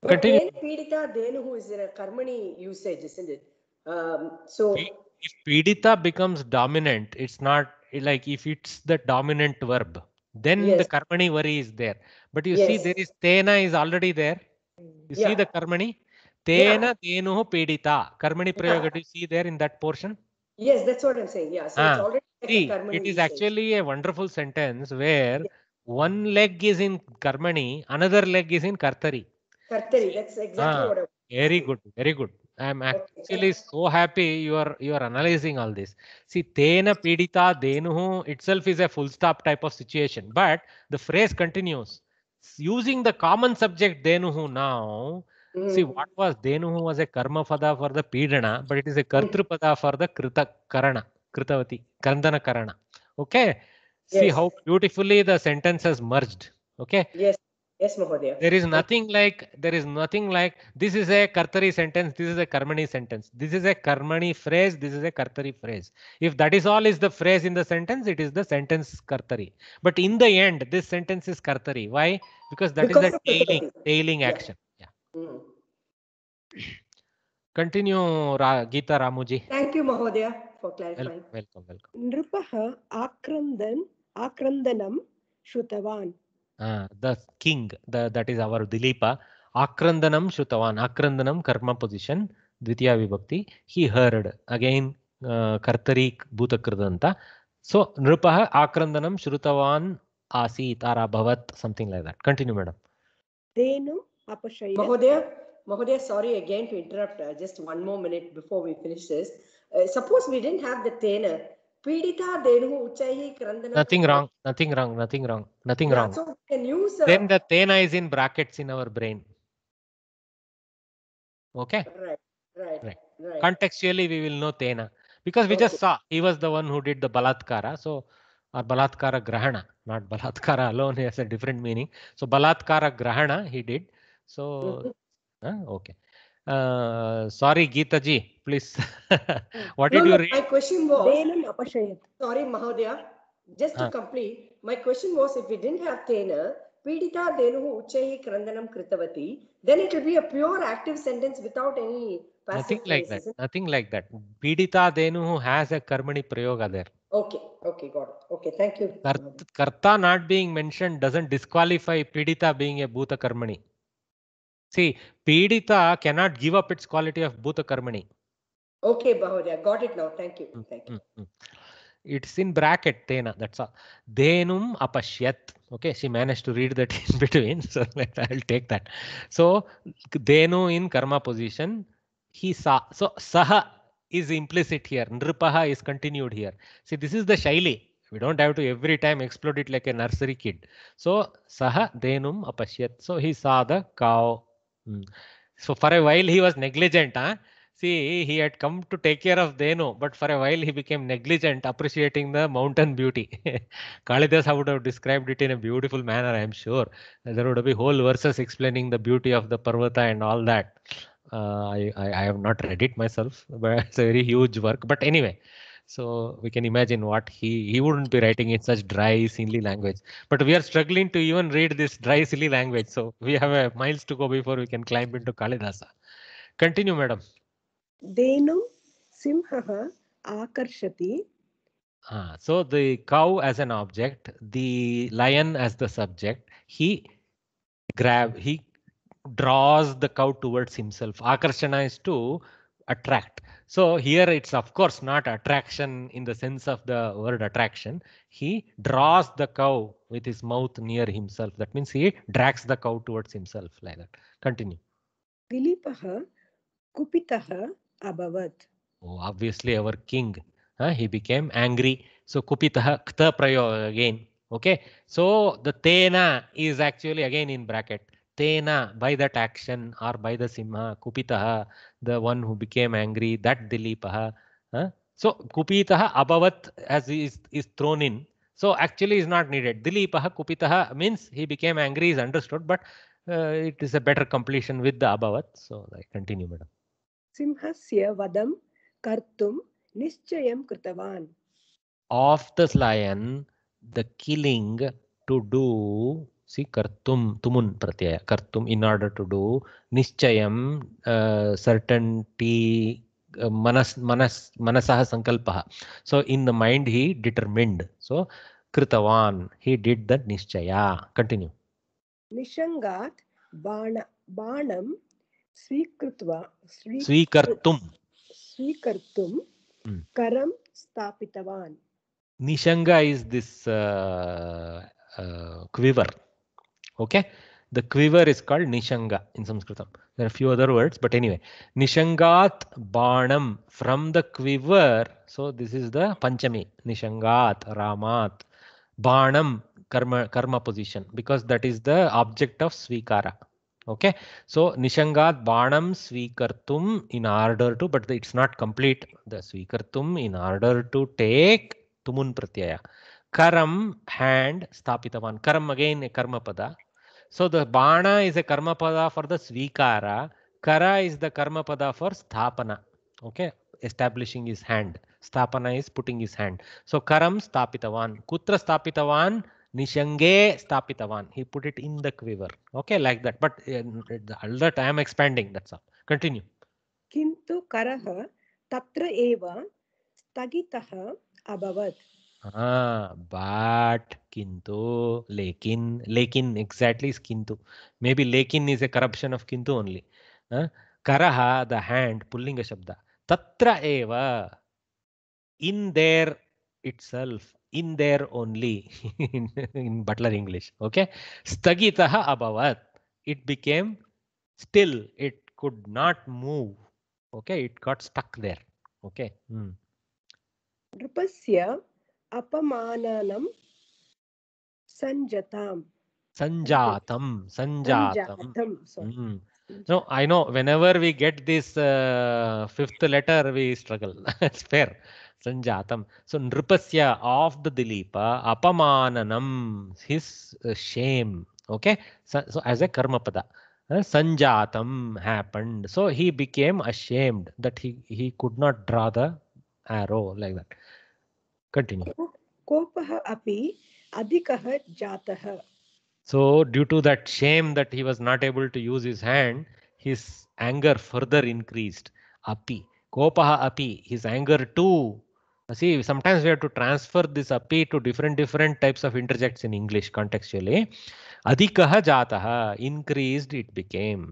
A: But Continue. then
C: Pidita Denuhu is in a Karmani usage, isn't it? Um, so. P
A: if pidita becomes dominant, it's not like if it's the dominant verb, then yes. the karmani vari is there. But you yes. see, there is tena is already there. You yeah. see the karmani? Tena yeah. tenuhu pidita. Karmani prayoga, yeah. do you see there in that portion?
C: Yes, that's what I'm saying. Yeah, so ah. it's already see, it is
A: actually a wonderful sentence where yeah. one leg is in karmani, another leg is in kartari.
C: Kartari, that's exactly ah. what I
A: saying. Very good, very good. I'm actually so happy you are you are analyzing all this. See, tena pidita denuhu itself is a full stop type of situation, but the phrase continues. Using the common subject denuhu now, mm. see what was denuhu was a karma pada for the pidana, but it is a kartrupada for the krita karana, kritavati, kandana karana. Okay. Yes. See how beautifully the sentences merged. Okay. Yes. Yes, Mahodaya. There is nothing like there is nothing like this is a Kartari sentence, this is a Karmani sentence, this is a Karmani phrase, this is a Kartari phrase. If that is all is the phrase in the sentence, it is the sentence Kartari. But in the end, this sentence is Kartari. Why? Because that because is a tailing, tailing yeah. action.
F: Yeah. Mm.
A: Continue, Ra Gita Ramuji.
F: Thank you, Mahodaya, for clarifying. Welcome, welcome. welcome. Nripaha akrandan akrandanam shutavan.
A: the king, the, that is our Dilipa, Akrandanam Shutavan, Akrandanam Karma position, Dvitiya Vibhakti, he heard. Again, uh, Kartari Bhutakridanta. So, Nrupaha Akrandanam Shrutavan Asit or Abhavat, something like that. Continue, madam.
C: Denu Apashaya. Mahodaya, Mahodaya, sorry again to interrupt, uh, just one more minute before we finish this. Uh, suppose we didn't have the Tena, Nothing
A: wrong. Nothing wrong. Nothing wrong. Nothing yeah, wrong. So
C: can use uh, then the
A: tena is in brackets in our brain. Okay.
C: Right. Right.
A: Right. right. Contextually, we will know tena because we okay. just saw he was the one who did the balatkara. So, or balatkara grahana, not balatkara alone has a different meaning. So balatkara grahana he did. So, uh, okay. Uh, sorry, Geeta ji please. what no, did you read? My
C: question was sorry, Mahodaya. Just to ah. complete, my question was if we didn't have Tena, Pidita Denuhu Uchehi Krandanam Kritavati, then it will be a pure active sentence without any passive. Nothing like that.
A: Nothing like that. Pidita Denuhu has a Karmani Prayoga there.
C: Okay. Okay. Got it. Okay. Thank you.
A: Karta not being mentioned doesn't disqualify Pidita being a Bhuta Karmani. See, Pidita cannot give up its quality of Bhuta Karmani. Okay, Bahoria, got it now. Thank you. Mm, Thank you. Mm-hmm. It's in bracket, Tena. That's all. Denum apashyat. Okay, she managed to read that in between, so I'll take that. So, Denu in karma position, he saw. So, Saha is implicit here. Nrupaha is continued here. See, this is the Shaili. We don't have to every time explode it like a nursery kid. So, Saha Denum apashyat. So, he saw the cow. Hmm. So, for a while, he was negligent. Huh? See, he had come to take care of Denu, but for a while he became negligent, appreciating the mountain beauty. Kalidasa would have described it in a beautiful manner, I am sure. There would be whole verses explaining the beauty of the Parvata and all that. Uh, I, I, I, have not read it myself, but it's a very huge work. But anyway, so we can imagine what he he wouldn't be writing in such dry, silly language. But we are struggling to even read this dry, silly language. So we have a miles to go before we can climb into Kalidasa. Continue, madam.
F: Denu Simhaha Akarshati.
A: Ah, so the cow as an object, the lion as the subject, he grab he draws the cow towards himself. Akarshana is to attract. So here it's of course not attraction in the sense of the word attraction. He draws the cow with his mouth near himself. That means he drags the cow towards himself like that. Continue.
F: Vilipaha kupitaha Oh,
A: obviously our king. He became angry. So kupitaha kta prayo again. Okay. So the tena is actually again in bracket. Tena, by that action or by the simha, kupitaha, the one who became angry, that dilipaha. Huh? So kupitaha abhavat as is, is thrown in. So actually is not needed. Dilipaha kupitaha means he became angry is understood, but uh, it is a better completion with the abhavat. So I continue, madam.
F: सिंहस्य वदं कर्तुं निश्चयं कृतवान्
A: of the lion the killing to do see कर्तुम तुमुन प्रत्यय कर्तुम in order to do निश्चयम सर्टेनिटी मनस मनस मनसः संकल्पः so in the mind he determined so कृतवान ही डिड द निश्चय कंटिन्यू
F: निशंगात बाण बाणम స్వీకృత్వ స్వీకర్తుం స్వీకర్తుం కరం స్థాపితవాన్
A: నిశంగ is this quiver okay the quiver is called nishanga in sanskritam there are a few other words but anyway nishangat banam from the quiver so this is the panchami nishangat ramat banam karma karma position because that is the object of svikara okay so nishangat banam svikartum in order to but it's not complete the svikartum in order to take tumun pratyaya karam hand stāpitavān. karam again a karma pada so the bana is a karma pada for the svikara kara is the karma pada for sthapana okay establishing his hand Stāpana is putting his hand so karam stāpitavān. kutra stāpitavān. Nishange Stapitavan. He put it in the quiver. Okay, like that. But all that I am expanding. That's all. Continue. Kintu Karaha Tatra Eva
F: Stagitaha Abhavat.
A: हाँ but किंतु लेकिन लेकिन exactly is किंतु may be लेकिन is a corruption of किंतु only करह the hand पुल्लिंग शब्द तत्र एव in there itself in there only in, in Butler English. Okay. Stagitaha abhavat. It became still. It could not move. Okay. It got stuck there. Okay. Hmm.
F: Rupasya apamananam sanjatam.
A: Sanjatam. Sanjatam. sanjatam hmm. So I know whenever we get this uh, fifth letter, we struggle. it's fair. Sanjatam. So Nripasya of the Dilipa, Apamananam, his uh, shame. Okay. So, so as a Karmapada. Uh, sanjatam happened. So he became ashamed that he, he could not draw the arrow like that. Continue.
F: Kopaha api adhikaha jataha.
A: So due to that shame that he was not able to use his hand, his anger further increased. Api. Kopaha api. His anger too see sometimes we have to transfer this api to different different types of interjects in english contextually adikah jatah increased it became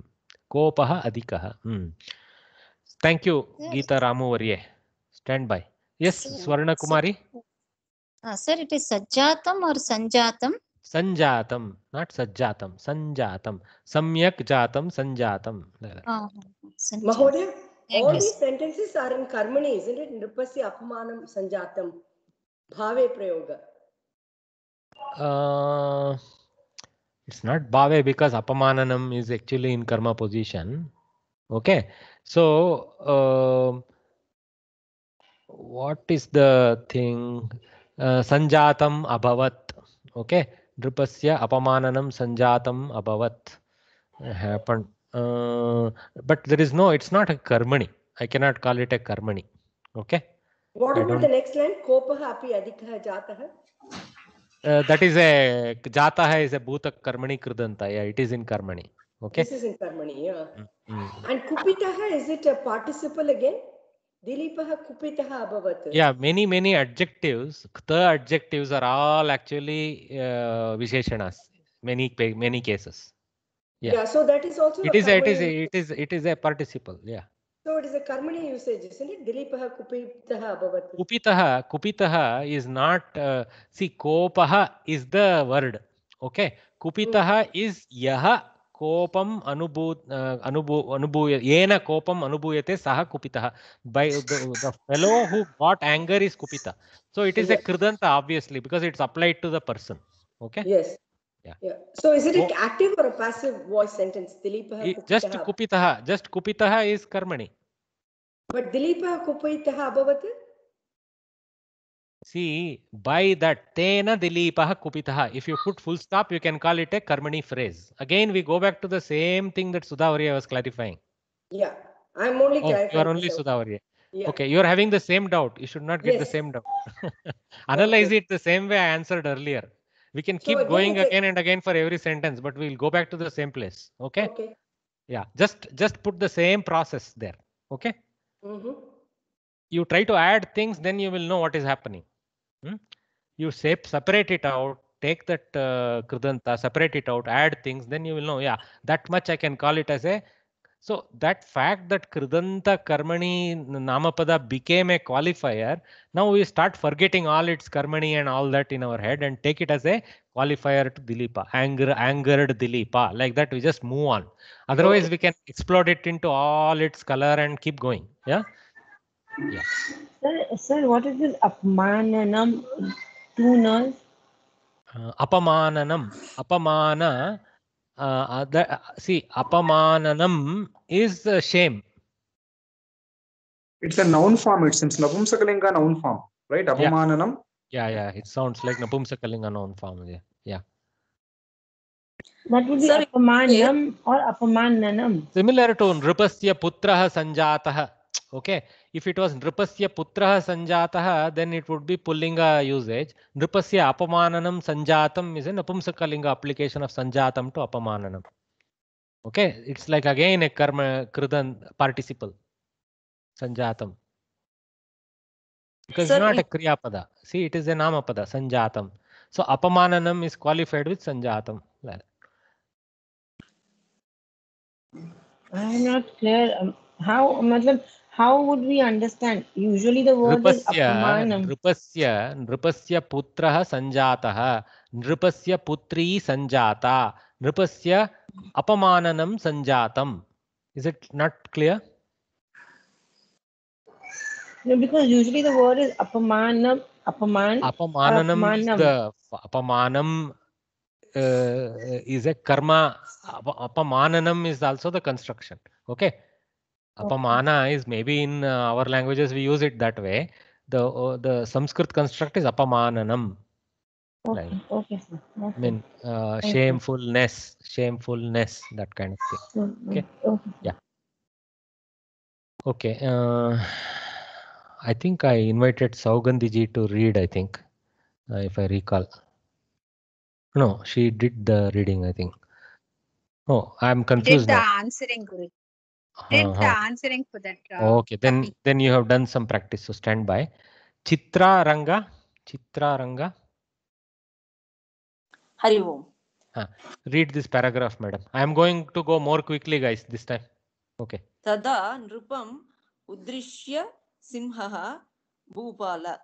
A: kopah adikah hmm. thank you yes. geeta ramu varye stand by yes swarna kumari
D: uh, sir it is sajjatam or
C: sanjatam
A: sanjatam not संजातम not सज्जातम संजातम सम्यक जातम संजातम
C: mahodaya Thank All you. these sentences are in Karmani, isn't it? Nrupasya apamanam sanjatam bhave prayoga.
A: Uh, it's not bhave because apamananam is actually in karma position. Okay, so uh, what is the thing? Uh, sanjatam abhavat. Okay, नृपस्य अपमाननं सञ्जातम् अभवत् happen but there is no, it's not a karmani. I cannot call it a karmani. Okay.
C: What I about the next line? Kopaha api adikaha jataha.
A: Uh, that is a jataha is a bhuta karmani kridanta. Yeah, it is in karmani. Okay. This
C: is in karmani. Yeah.
A: Mm-hmm.
C: And kupitaha is it a participle again? Dilipaha kupitaha abhavat. Yeah,
A: many many adjectives. The adjectives are all actually uh, visheshanas. Many many cases
C: yeah, so that is also it is it is it
A: is it is a participle yeah
C: so it is a karmani usage isn't it dilipaha Kupita
A: ha. Kupita ha is not uh, See, kopa ha is the word okay Kupita ha hmm. is yaha kopam anubhu uh, anubu anubhu yena kopam anubhuyate saha kupita ha by the, fellow who got anger is kupita so it is a kridanta obviously because it's applied to the person okay yes yeah.
C: So is it an active or a passive voice sentence? Dilipaha kupitaha.
A: Just kupitaha. Just kupitaha is karmani.
C: But Dilipaha kupitaha
F: abhavat?
A: See, by that tena dilipaha kupitaha. If you put full stop, you can call it a karmani phrase. Again, we go back to the same thing that Sudhavarya was clarifying.
C: Yeah. I'm only clarifying. Oh, you are only so.
A: Sudhavarya. Yeah. Okay, you are having the same doubt. You should not get yes. the same doubt. Analyze okay. it the same way I answered earlier we can keep so again, going again and again for every sentence but we'll go back to the same place okay, okay. yeah just just put the same process there okay mm -hmm. you try to add things then you will know what is happening hmm? you separate it out take that uh, kridanta separate it out add things then you will know yeah that much i can call it as a so that fact that Kridanta Karmani Namapada became a qualifier, now we start forgetting all its Karmani and all that in our head and take it as a qualifier to Dilipa, anger, angered Dilipa. Like that, we just move on. Otherwise, okay. we can explode it into all its color and keep going. Yeah.
C: Yeah. Sir, sir what is this Apmananam? Tunas? nerves?
A: Uh, apamananam. Apamana uh, that, see apamananam is uh, shame
B: it's a noun form it seems
F: napumsakalinga
B: noun form
A: right apamananam yeah. yeah yeah it sounds like napumsakalinga noun form yeah yeah
F: that would be Sorry. or apamananam
A: similar to Rupastya putraha sanjataha okay if it was nripasya putrah sanjatah then it would be pullinga usage nripasya apamananam sanjatam is an apumsakalinga application of sanjatam to apamananam okay it's like again a karma kridan participle sanjatam because Sir, it's not it... a kriya pada see it is a nama pada sanjatam so apamananam is qualified with sanjatam
C: i'm not clear um, how मतलब how would we understand? Usually the word nrupasya, is "rupasya".
A: Rupasya, nrupasya putraha sanjataha. Nrupasya putri sanjata. Nrupasya apamananam sanjatam. Is it not clear?
C: No, because usually the word is apamanam. Apaman, apamananam, apamanam. Is the,
A: apamanam uh, is a karma. Ap- apamananam is also the construction. Okay. Apamana is maybe in our languages we use it that way. The the Sanskrit construct is apamananam.
D: Okay, like, okay, sir. I mean
A: uh, shamefulness, shamefulness, that kind of thing. Okay. okay. Yeah. Okay. Uh, I think I invited Saugandhiji to read, I think, uh, if I recall. No, she did the reading, I think. Oh, I'm confused. Did the
C: now. answering, Guru the answering for that. Uh, okay, then
A: then you have done some practice. So stand by. Chitra Ranga. Chitra Ranga. Hari Om. Huh. Read this paragraph, madam. I am going to go more quickly, guys, this time. Okay.
E: Tada Nrupam Udrishya Simhaha Bhupala.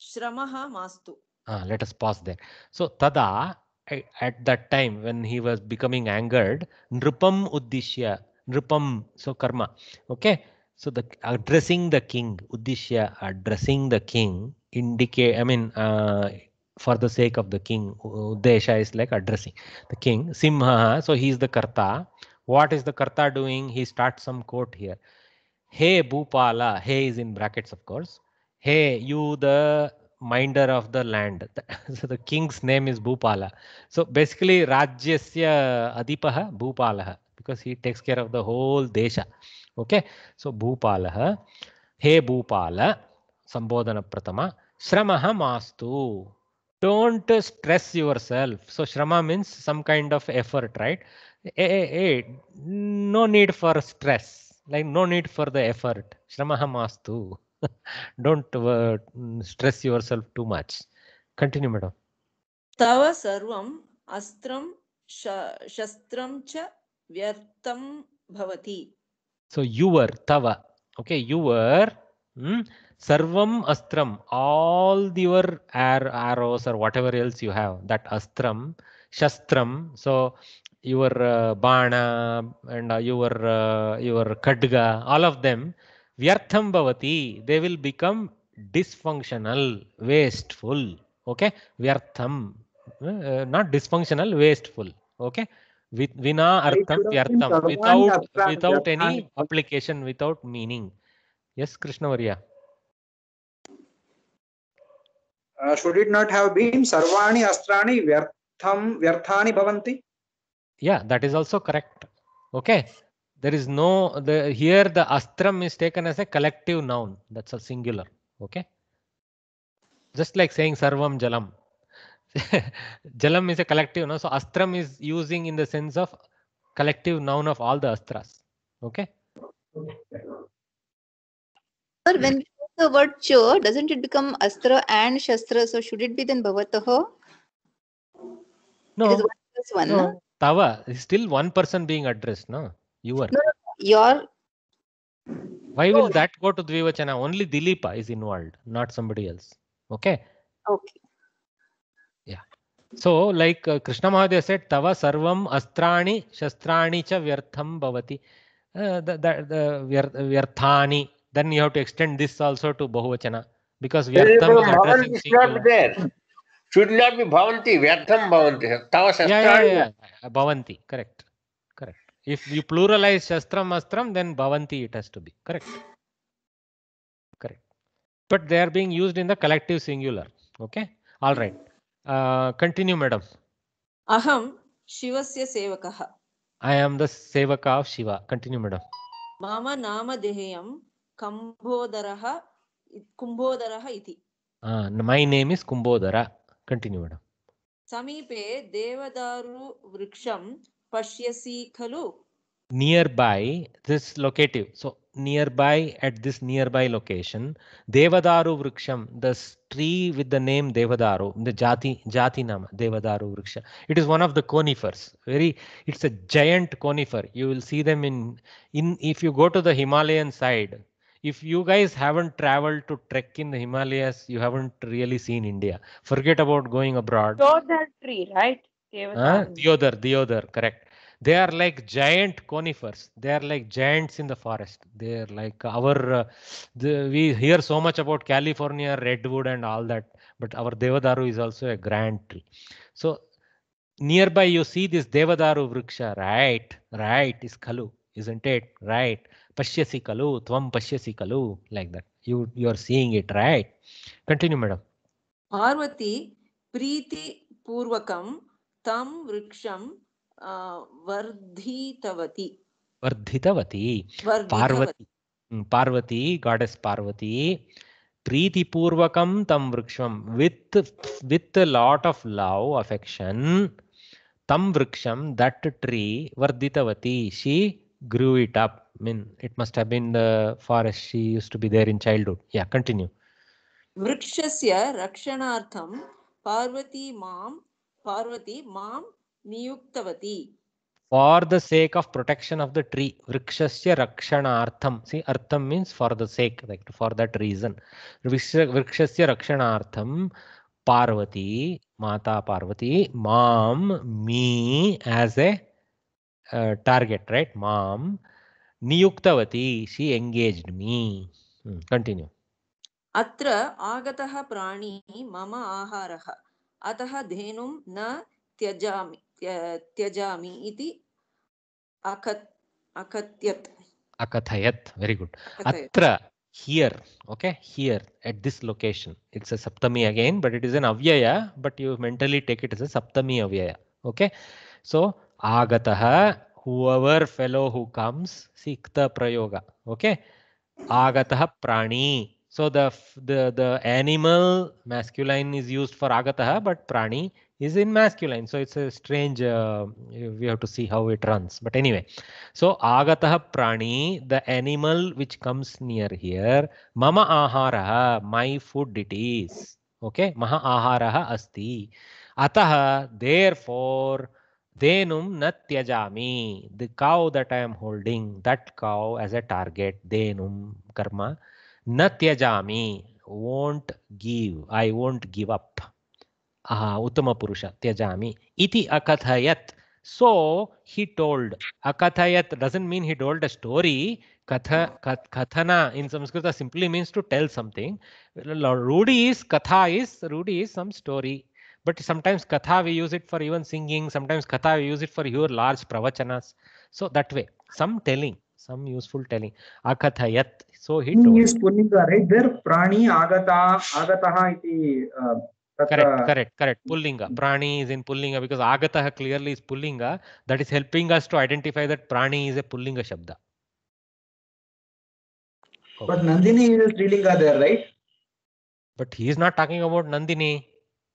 E: Shramaha Mastu.
A: Ah, let us pause there. So Tada, at that time when he was becoming angered, Nrupam Udrishya, Nrupam, so karma. Okay. So the addressing uh, the king, Uddishya addressing uh, the king, indicate, I mean, uh, for the sake of the king, Uddesha is like addressing the king. Simha, so he is the karta. What is the karta doing? He starts some quote here. Hey Bhupala, hey is in brackets, of course. Hey, you the minder of the land. so the king's name is Bhupala. So basically, Rajyasya Adipaha Bhupala because he takes care of the whole desha. Okay, so Bhupala, hey Bhupala, Sambodhana Pratama, Shramaha Mastu. Don't stress yourself. So Shrama means some kind of effort, right? Hey, eh, eh, hey, eh, hey, no need for stress, like no need for the effort. Shramaha Mastu. Don't uh, stress yourself too much. Continue, madam.
E: Tava sarvam astram shastram cha. Vyartham bhavati.
A: So you were tava. Okay, you were hmm, sarvam astram. All your ar arrows or whatever else you have, that astram, shastram. So your uh, bana and uh, your uh, your kadga, all of them, vyartham bhavati. They will become dysfunctional, wasteful. Okay, vyartham, uh, not dysfunctional, wasteful. Okay. with vina artham vyartham without without any application without meaning yes krishna varya
B: uh, should it not have been sarvani astrani vyartham vyarthani bhavanti
A: yeah that is also correct okay there is no the here the astram is taken as a collective noun that's a singular okay just like saying sarvam jalam Jalam is a collective, no? So astram is using in the sense of collective noun of all the astras. Okay.
E: Sir, when the word cho, doesn't it become astra and shastra? So should it be then bhavataho?
D: No. It is one plus No.
A: no? Tava is still one person being addressed, no? You are. No, your. Why will that go to Dvivachana? Only Dilipa is involved, not somebody else. Okay. Okay. So like Krishna महोदय say तव सर्व अस्त्रण शस्त्राणी च व्यर्थम बवती व्यर्था then you have to extend this also to बहुवचन बिकॉज व्यर्थम शुड नॉट बी भवन्ति व्यर्थम भवन्ति तव शस्त्राणि भवन्ति correct correct if you pluralize शस्त्रम अस्त्रम देन भवन्ति it has to be correct correct but they are being used in the collective singular okay all right continue madam
E: అహం శివస్య సేవక
A: ఐ ఆమ్ ద సేవక ఆఫ్ శివ కంటిన్యూ మేడం
E: మమ నామధేయం కంభోదర కుంభోదర ఇది
A: my name is Kumbhodara continue madam
E: సమీపే దేవదారు వృక్షం పశ్యసి ఖలు
A: near by this locative so nearby at this nearby location. Devadaru Vriksham, the tree with the name Devadaru, the Jati, Jati Nama, Devadaru Vriksha. It is one of the conifers. Very, it's a giant conifer. You will see them in, in if you go to the Himalayan side, if you guys haven't traveled to trek in the Himalayas, you haven't really seen India. Forget about going abroad.
C: That tree, right? The
A: other, the other, correct. They are like giant conifers. They are like giants in the forest. They are like our, uh, the, we hear so much about California redwood and all that, but our Devadaru is also a grand tree. So nearby you see this Devadaru Vriksha, right? Right is Kalu, isn't it? Right. Pashyasi Kalu, Tvam Pashyasi Kalu, like that. You, you are seeing it, right? Continue, madam.
E: Preeti, Purvakam, tam वृक्षं वर्धितवती
A: वर्धितवती पार्वती हम्म, पार्वती गाडेस् पार्वती प्रीतिपूर्वकं तं वृक्षं with with lot of love affection तं वृक्षं that tree वर्धितवती she grew it up i mean it must have been the forest she used to be there in childhood yeah
E: वृक्षस्य रक्षणार्थं पार्वती मां पार्वती मां niyuktavati
A: for the sake of protection of the tree vrikshasya rakshanartham see artham means for the sake like for that reason vrikshasya rakshanartham parvati mata parvati mam me as a uh, target right mam niyuktavati she engaged me hmm. continue
E: atra agatah prani mama aharah atah dhenum na tyajami त्यजामि इति अकथयत्
A: अकथयत् at this location it's a सप्तमी again but it is an अव्यय but you mentally take it is सप्तमी अव्यय okay so आगतः whoever fellow who comes सिक्तप्रयोग okay आगतः प्राणी so the animal masculine is used for आगतः बट् प्राणी is in masculine. So it's a strange, uh, we have to see how it runs. But anyway, so agataha prani, the animal which comes near here, mama aharaha, my food it is. Okay, maha aharaha asti. Ataha, therefore, denum natyajami, the cow that I am holding, that cow as a target, denum karma, natyajami, won't give, I won't give up. उत्तमपुरुष त्यजामि इति अकथयत् so he told akathayat doesn't mean he told a story katha kath, kathana in sanskrit simply means to tell something rudi is katha is rudi is some story but sometimes katha we use it for even singing sometimes katha we use it for your large pravachanas so that way some telling some useful telling Akatha yat. so he told is
B: the right there prani agata agataha iti uh, correct
A: correct correct pullinga prani is in pullinga because agataha clearly is pullinga that is helping us to identify that prani is a pullinga shabda
B: okay. but nandini is pullinga there
A: right but he is not talking about nandini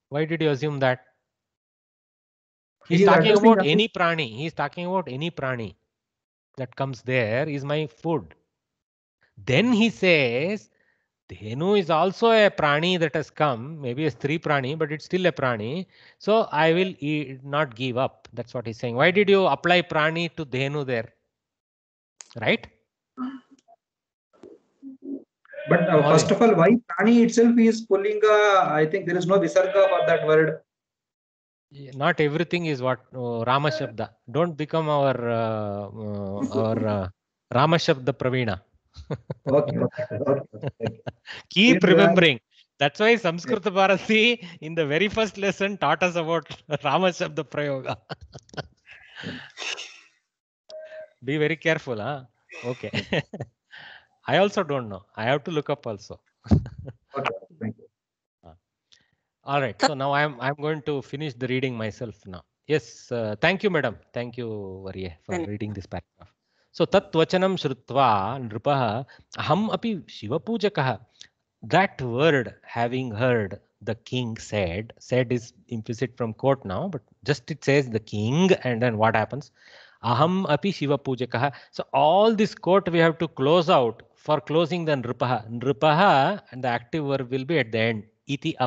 A: why did you assume that he's he talking about nothing. any prani he's talking about any prani that comes there is my food then he says Dhenu is also a prani that has come, maybe a three prani, but it's still a prani. So I will eat, not give up. That's what he's saying. Why did you apply prani to Dhenu there? Right?
B: But
D: uh, first of all, why
B: prani itself is pulling a, uh, I think there is no visarga for that word.
A: Not everything is what oh, Rama Shabda. Don't become our uh, uh, our uh, Rama Shabda Pravina okay, Keep remembering. That's why Samskrita Bharati in the very first lesson taught us about Ramashabda Prayoga. Be very careful, huh? Okay. I also don't know. I have to look up also. Uh, all right. So now I'm I'm going to finish the reading myself now. Yes. Uh, thank you, madam. Thank you, Varye, for reading this paragraph. सो तत्वचन श्रुवा नृप अहम अभी शिवपूजक that word having heard the king said said is implicit from court now but just it says the king and then what happens अहम अभी शिवपूजक so all this court we have to close out for closing the नृप नृप and the active word will be at the end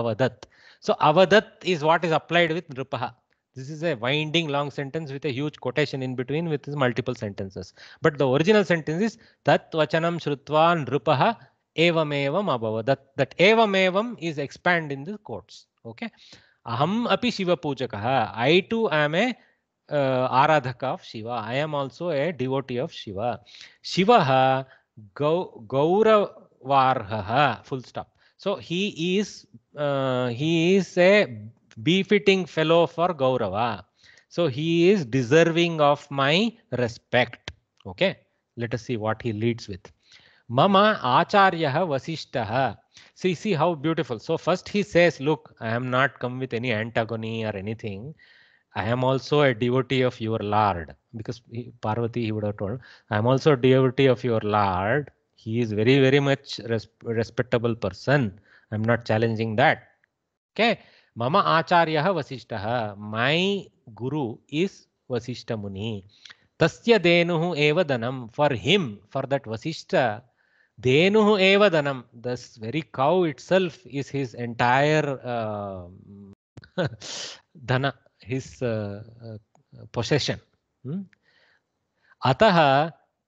A: अवदत् so अवदत् is what is applied with नृपा This is a winding long sentence with a huge quotation in between with multiple sentences. But the original sentence is Tat vachanam shrutva nrupaha evamevam abhava. That, that evamevam is expand in the quotes. Okay. Aham api shiva pujakaha. I too am a uh, Aradhaka of Shiva. I am also a devotee of Shiva. Shivaha Gau, Gauravarha. Full stop. So he is uh, he is a befitting fellow for Gaurava. Ah. So he is deserving of my respect. Okay, let us see what he leads with. Mama Acharyaha Vasishtaha. See, see how beautiful. So first he says, look, I am not come with any antagony or anything. I am also a devotee of your Lord. Because Parvati, he would have told, I am also a devotee of your Lord. He is very, very much res respectable person. I'm not challenging that. Okay. मम आचार्य वशिष्ठ मै गुरु वशिष्ठ मुनि तस्य धेनुः एव धनं for him for that वसिष्ठ धेनुः एव धनं दस वेरी कौ इट् इज इस् हिस् धन हिस्स पोसेशन हम्म। अतः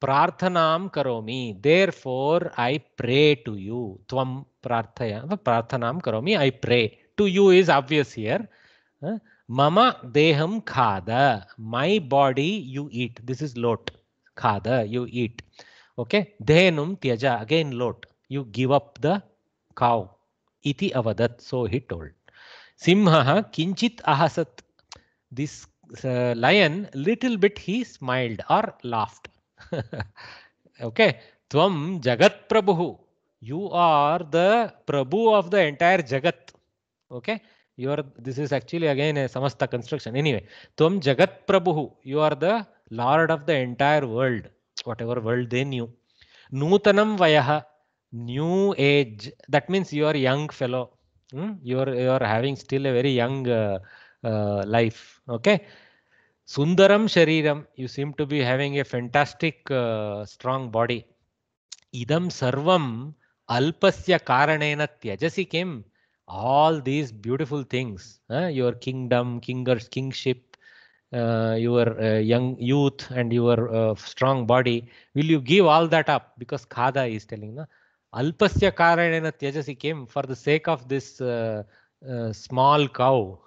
A: प्रार्थनां करोमि therefore I pray to you त्वं प्रार्थय प्रार्थनां करोमि pray to you is obvious here. Huh? Mama deham khada. My body you eat. This is lot. Khada, you eat. Okay. dhenum tyaja. Again lot. You give up the cow. Iti avadat. So he told. Simhaha kinchit ahasat. This uh, lion, little bit he smiled or laughed. okay. Tvam jagat prabhu. You are the prabhu of the entire jagat. okay you are this is actually again a samasta construction anyway tvam jagat prabhu you are the lord of the entire world whatever world they knew nutanam vayaha new age that means you are young fellow hmm? you are you are having still a very young uh, uh, life okay sundaram shariram you seem to be having a fantastic uh, strong body idam sarvam alpasya karanena tyajasi kim all these beautiful things uh, your kingdom kingers kingship uh, your uh, young youth and your uh, strong body will you give all that up because kada is telling na alpasya karanena tejasi came for the sake of this uh, uh, small cow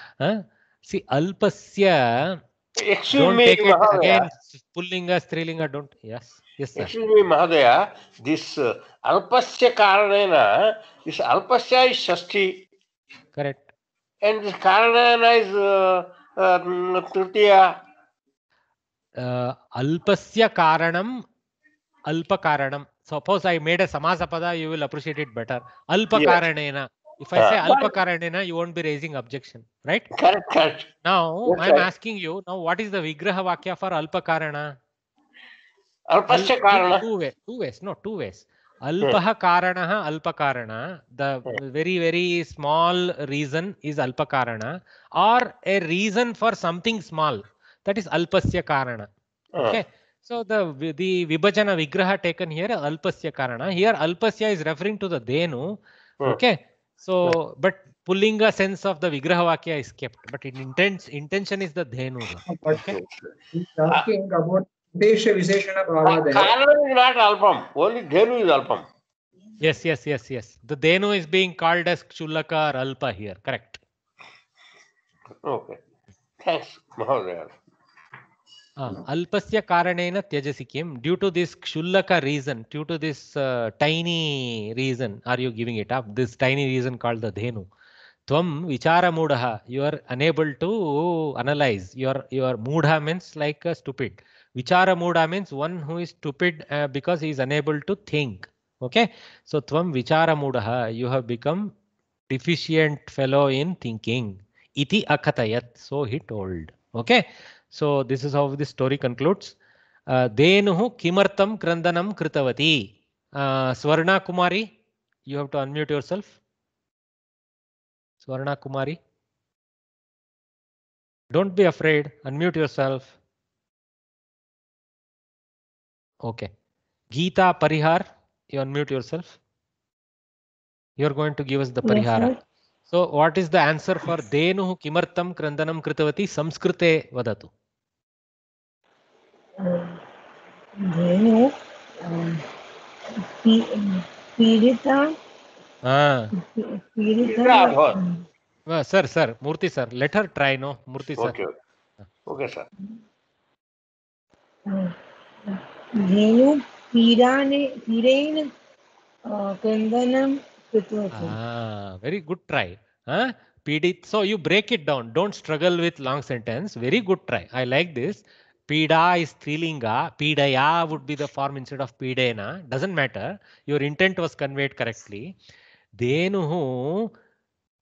A: see alpasya Excuse don't me, take it again, Pullinga, Strilinga, don't. Yes, yes, sir. Excuse me, Mahadaya. This uh, Alpasya
B: Karanena, this Alpasya is Shasti. Correct. And this Karanena is uh, uh, Tritiya.
A: Uh, Alpasya Karanam, Alpa Karanam. Suppose I made a Samasa Pada, you will appreciate it better. Alpa yes. Karanena. If I say uh, Karanina, you won't be raising objection, right? Correct, correct. Now I'm asking you. Now, what is the Vigraha Vakya for alpha Karana? Alpasya Karana. Two ways. Two ways. No, two ways. Hmm. Alpaha Karana, alpa Karana. The hmm. very very small reason is alpa Karana, or a reason for something small. That is alpasya Karana. Hmm. Okay. So the the vibhajana vigraha taken here alpasya karana. Here alpasya is referring to the denu. Okay. So, but pulling a sense of the Vigrahavakya is kept, but it intents intention is the Dhenu. Oh, okay. He's talking uh, about Udesha ah, is
B: not Alpam, only Dhenu is Alpam.
A: Yes, yes, yes, yes. The Dhenu is being called as Chulaka or Alpa here, correct.
F: Okay. Thanks, Mahodaya.
A: अल्पस्य कारणेन त्यजसि किं due to this क्षुल्लक reason due to this tiny reason are you giving it up this tiny reason call the धेनु त्वं विचारमूढः यु आर् अनेबल् to अनलैस् you are you are मूढ means like stupid विचारमूढ means one who is stupid because is unable to think okay so त्वं विचारमूढः you have become deficient fellow in thinking इति अकथयत् so he told okay So this is how the story concludes. Uh, Denuhu kimartam krandanam kritavati. Uh, Swarna Kumari, you have to unmute yourself. Swarna Kumari.
D: Don't be afraid. Unmute yourself.
A: Okay. Geeta Parihar, you unmute yourself. You're going to give us the Parihara. Yes, so what is the answer for Denuhu Kimartam Krandanam Kritavati Samskrite Vadatu?
F: there पीड़िता पीड़िता
A: sir sir Murthy sir let her try no Murthy sir okay sir
F: धेनु पीडाने पीडेन क्रन्दनं कृतवती
A: very good try हां पीडित so you break it down don't struggle with long sentence very good try I like this Pida is Trilinga, Pidaya would be the form instead of Pidena. Doesn't matter. Your intent was conveyed correctly. Denuhu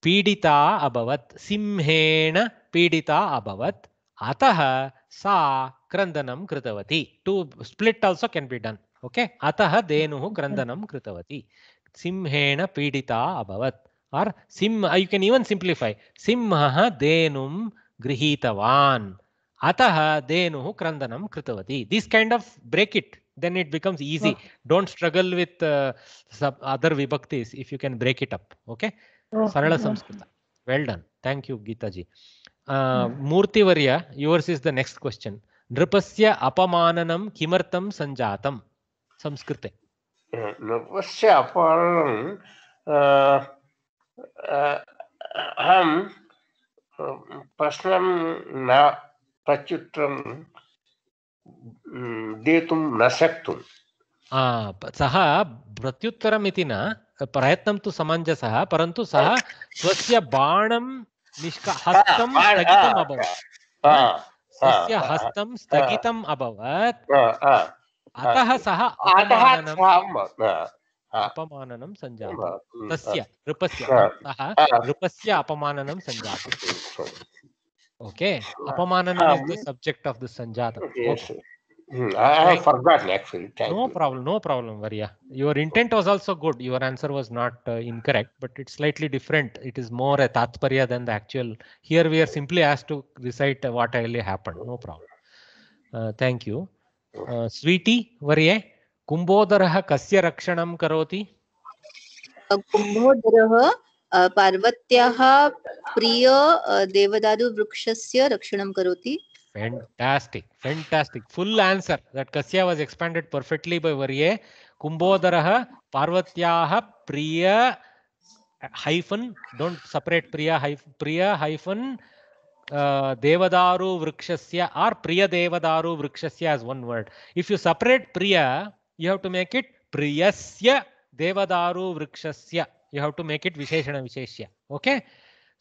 A: Pidita Abhavat, Simhena Pidita Abhavat, Ataha Sa Krandanam Kritavati. To split also can be done. Okay. Ataha Denuhu Krandanam Kritavati. Simhena Pidita Abhavat. Or Sim, uh, you can even simplify. Simha Denum Grihitavan. अतः धेनु क्रंदन कृतवती this kind of break it then it becomes easy don't struggle with other विभक्ति if you can break it up okay सरल Sanskrit well done thank you Geetaji मूर्तिवर्य yours is the next question नृपस्य अपमाननं किमर्थं सञ्जातं संस्कृते
F: नृपस्य अपमाननं अहं न प्रत्युत्तरं दातुं न शक्तुं
A: सः प्रत्युत्तरम् इति न प्रयत्नं तु समञ्जसः परन्तु सः स्वस्य बाणं स्थगितम् अभवत् स्वस्य हस्तं स्थगितम् अभवत् अतः सः अपमाननं सञ्जातं तस्य नृपस्य सः नृपस्य अपमाननं Okay, Apamanana um, is the subject of the Sanjata. Yes. Okay. Hmm, I have right. have forgotten actually. Thank no you. problem, no problem, Varya. Your intent was also good. Your answer was not uh, incorrect, but it's slightly different. It is more a tatparya than the actual. Here we are simply asked to recite uh, what really happened. No problem. Uh, thank you. Uh, sweetie, Varya, Kumbodaraha kasya rakshanam karoti?
B: Kumbodaraha पार्वत्याः प्रिय देवदारुवृक्षस्य रक्षणं करोति
A: Fantastic, fantastic. Full answer. That Kasya was expanded perfectly by Varye. Kumbodaraha Parvatyaha Priya hyphen, don't separate Priya hyphen, Priya hyphen uh, Devadaru Vrikshasya or Priya Devadaru Vrikshasya as one word. If you separate Priya, you have to make it Priyasya Devadaru Vrikshasya. you have to make it visheshana visheshya okay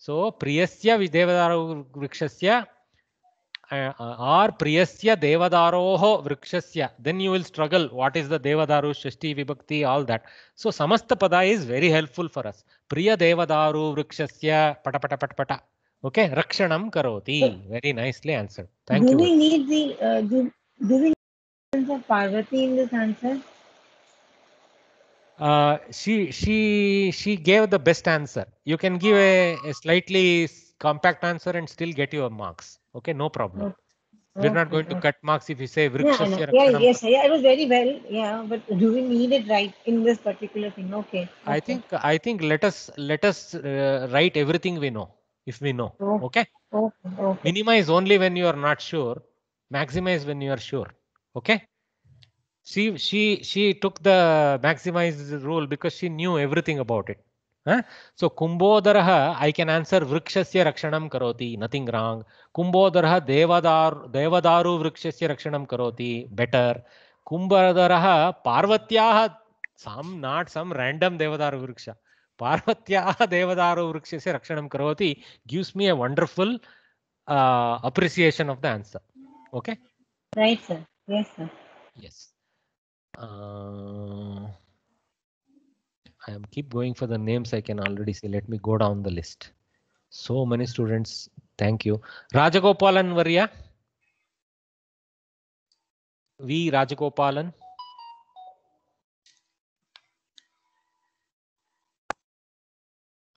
A: so priyasya devadaro vrikshasya uh, uh, or priyasya devadaroho vrikshasya then you will struggle what is the devadaru shashti vibhakti all that so samasta pada is very helpful for us priya devadaru vrikshasya pata pata pata pata okay rakshanam karoti very nicely answered thank do you do we
C: need the uh, do, do we need the parvati in this answer
A: uh, she she she gave the best answer. You can give a, a slightly compact answer and still get your marks. Okay, no problem. Okay. We're not going to cut marks if you say Vrikshasya yeah, yeah, yes,
C: yeah, it was very well. Yeah, but do we need it right in this particular thing? Okay. okay.
A: I think I think let us let us uh, write everything we know if we know. Oh, okay? okay. Oh, okay. Minimize only when you are not sure. Maximize when you are sure. Okay she she she took the maximized rule because she knew everything about it. Huh? So Kumbodaraha, I can answer Vrikshasya Rakshanam Karoti, nothing wrong. Kumbodaraha Devadar Devadaru Vrikshasya Rakshanam Karoti, better. Kumbodaraha Parvatyaha, some not some random Devadaru Vriksha. ಪಾರ್ವತ್ಯಾಹ ದೇವದಾರು ವೃಕ್ಷಸ್ಯ ರಕ್ಷಣಂ ಕರೋತಿ gives me a appreciation of the answer. Okay.
C: Right sir. Yes sir.
A: Yes. Uh, I am keep going for the names I can already see. Let me go down the list. So many students. Thank you. Rajagopalan Varya. V. Rajagopalan.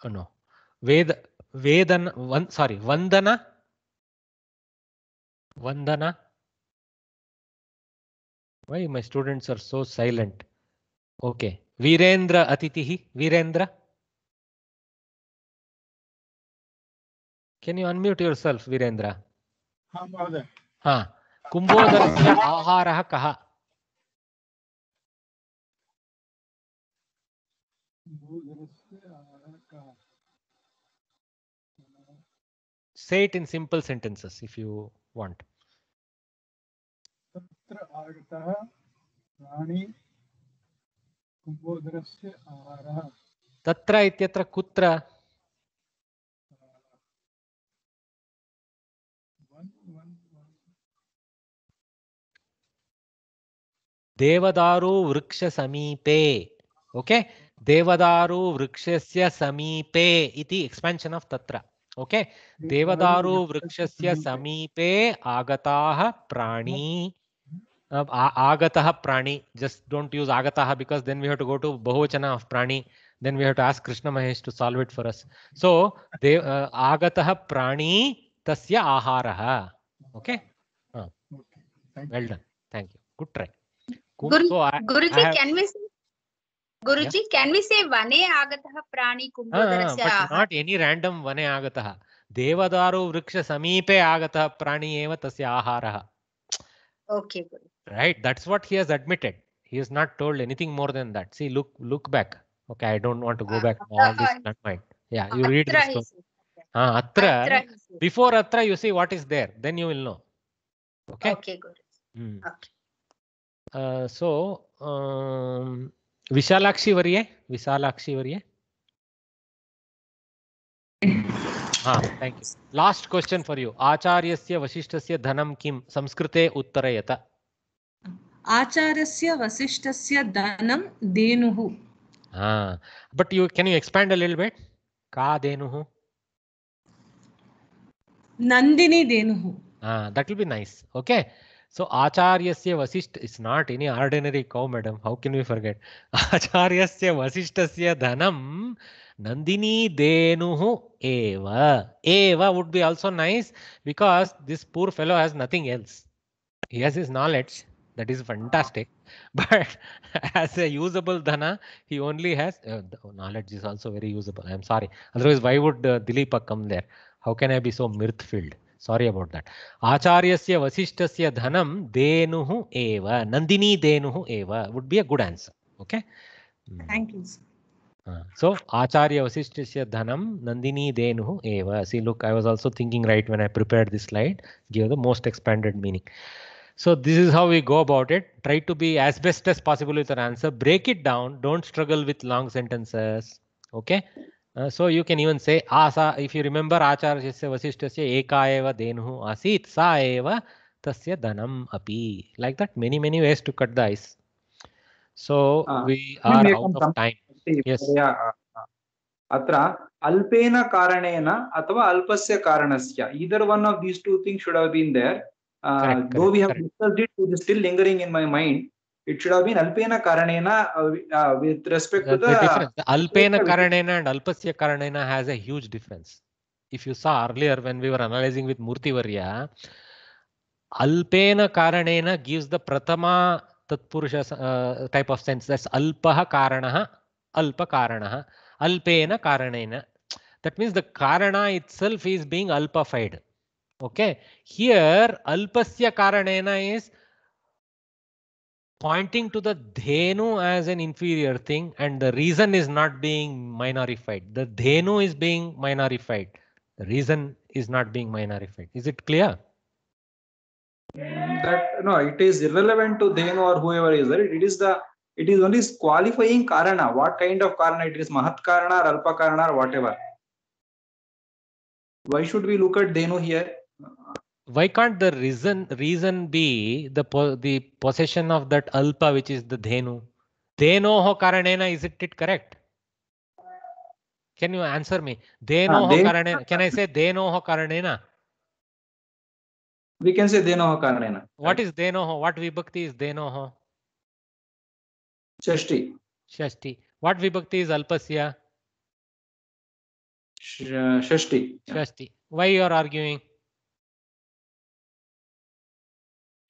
A: Oh, no. Ved, Vedana, one, sorry,
D: Vandana.
A: Vandana. Why my students are so silent? Okay. Virendra Atitihi. Virendra. Can you unmute yourself, Virendra? ಹಾ ಕುಂಭೋದರಸ್ಯ ಆಹಾರಃ ಕಹ Say it in simple sentences if you want.
D: तत्र आगतः प्राणी कुम्भोदरस्य आहारः तत्र इत्यत्र कुत्र
A: देवदारु वृक्ष समीपे ओके देवदारु वृक्षस्य समीपे इति एक्सपेन्शन् आफ् तत्र ओके देवदारु वृक्षस्य समीपे आगताः प्राणी Agatah Prani. Just don't use Agatah because then we have to go to Bahuvachana of Prani. Then we have to ask Krishna Mahesh to solve it for us. So they uh, Agatah Prani Tasya Aharaha. Okay. Uh, okay. Thank well you. done. Thank you. Good try. Cool. Guru, so I, Guruji, I have, can
B: we see? Guruji, yeah? can we say Vane Agatah Prani Kumbhodarasya? Ah, but not
A: any random Vane Agatah. देवदारु वृक्ष समीपे आगतः प्राणी एव तस्य आहारः okay okay, Right? That's what he has admitted. He has not told anything more than that. See, look, look back. Okay, I don't want to go back all this mind. Yeah, you read this. Uh, atra, atra before atra, you see what is there, then you will know.
D: Okay. Okay, good.
A: Hmm. Okay. Uh, so, um, Vishalakshi Variye, Vishalakshi Variye. हाँ thank you last question for you आचार्यस्य वशिष्ठस्य धनं किं संस्कृते उत्तरयत
F: आचार्यस्य वसिष्ठस्य दानं धेनुः
A: हाँ but you can you expand a little bit का धेनुः
F: नंदिनी धेनुः
A: हाँ that will be nice okay So Acharyasya Vasisht is not any ordinary cow, madam. How can we forget? Acharyasya Vasishtasya Dhanam Nandini Denuhu Eva. Eva would be also nice because this poor fellow has nothing else. He has his knowledge. that is fantastic but as a usable dhana he only has uh, oh, knowledge is also very usable i'm sorry otherwise why would uh, dilipa come there how can i be so mirth filled sorry about that acharyasya vasishtasya dhanam denuhu eva nandini denuhu eva would be a good answer okay
C: hmm.
A: thank you uh, so acharya vasishtasya dhanam nandini denuhu eva see look i was also thinking right when i prepared this slide give the most expanded meaning so this is how we go about it. Try to be as best as possible with your answer. Break it down. Don't struggle with long sentences. Okay. Uh, so you can even say asa. If you remember Acharya Vasishtasya eka eva denhu asit sa eva tasya dhanam api. Like that many many ways to cut the ice. So ah. uh, we are out of time. Yes.
B: अत्र अल्पेन कारणेन अथवा अल्पस्य कारणस्य Either one of these two things should have been there correct, uh, though we have correct. discussed it, it is still lingering in my mind. It should have been Alpena Karanena uh, uh with respect to the, the difference. The Alpena
A: Karanena and Alpasya Karanena has a huge difference. If you saw earlier when we were analyzing with Murthy Varya, Alpena Karanena gives the Pratama Tatpurusha uh, type of sense. That's Alpaha Karanaha, Alpa Karanaha, Alpena Karanena. That means the Karana itself is being alphafied Okay. Here, alpasya karanena is pointing to the dhenu as an inferior thing and the reason is not being minorified. The dhenu is being minorified. The reason is not being minorified. Is it clear?
B: That no, it is irrelevant to dhenu or whoever is there. It is the it is only qualifying karana. What kind of karana it is? Mahat karana or alpa karana or whatever. Why should we look at dhenu
A: here? why can't the reason reason be the the possession of that alpa which is the dhenu? Dhenoho karanena is it, it correct? Can you answer me? Dhenoho ah, uh, karanena. Can I say dhenoho karanena? We can say dhenoho karanena. What is dhenoho? What vibhakti is dhenoho? Shashti. Shashti. What vibhakti is alpasya?
D: shashti.
A: Shashti. Why you are arguing?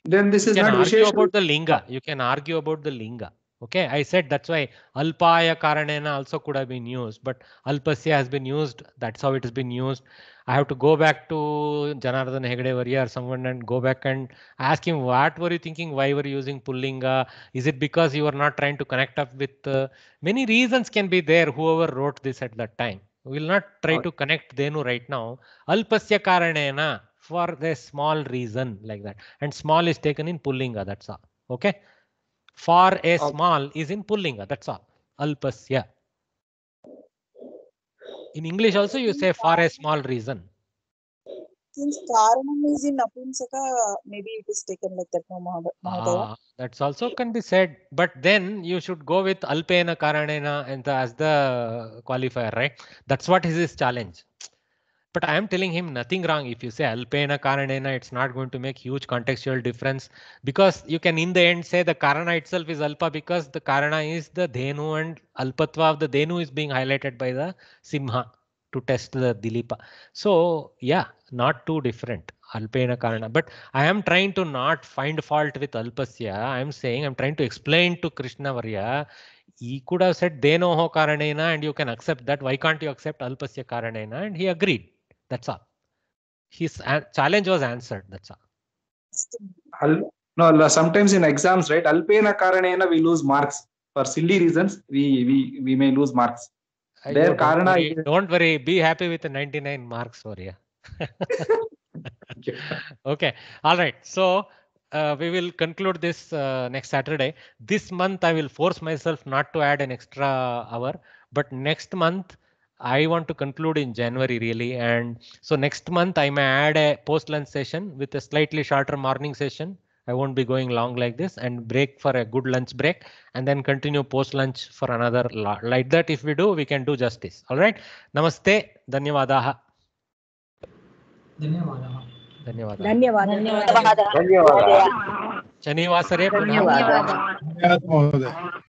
A: then this you is not argue Vishesha. about the linga. You can argue about the linga. Okay, I said that's why alpaya karanena also could have been used, but alpasya has been used. That's how it has been used. I have to go back to Janardhan Hegde Varya or someone and go back and ask him what were you thinking? Why were you using pullinga? Is it because you were not trying to connect up with uh, many reasons can be there? Whoever wrote this at that time, we will not try to connect Denu right now. Alpasya karanena for the small reason like that. And small is taken in pullinga, that's all. Okay. For a small is in pullinga, that's all. Alpas, yeah. In English also you say for a small reason.
F: Since Karanam is in Napunsaka, maybe it is taken like that. No, ah,
A: that's also can be said. But then you should go with Alpena Karanena and the, as the qualifier, right? That's what is his challenge but i am telling him nothing wrong if you say alpena karanena it's not going to make huge contextual difference because you can in the end say the karana itself is alpa because the karana is the denu and alpatva of the denu is being highlighted by the simha to test the dilipa so yeah not too different alpena karana but i am trying to not find fault with alpasya i am saying i'm trying to explain to krishna varya he could have said denoho karanena and you can accept that why can't you accept alpasya karanena and he agreed that's all. His challenge was answered. That's
B: all. No, sometimes in exams, right? Alpena Karanena, we lose marks. For silly reasons, we we, we may lose marks.
A: There, Karana. Don't worry. Be happy with the 99 marks, Warrior. okay. All right. So uh, we will conclude this uh, next Saturday. This month, I will force myself not to add an extra hour, but next month, I want to conclude in January really. And so next month I may add a post lunch session with a slightly shorter morning session. I won't be going long like this and break for a good lunch break and then continue post lunch for another like that. If we do, we can do justice. All right. Namaste. Dhanyavadaha. Dhanyavadaha. धन्यवादः
F: धन्यवादः
A: धन्यवादः शनिवासरे पुनः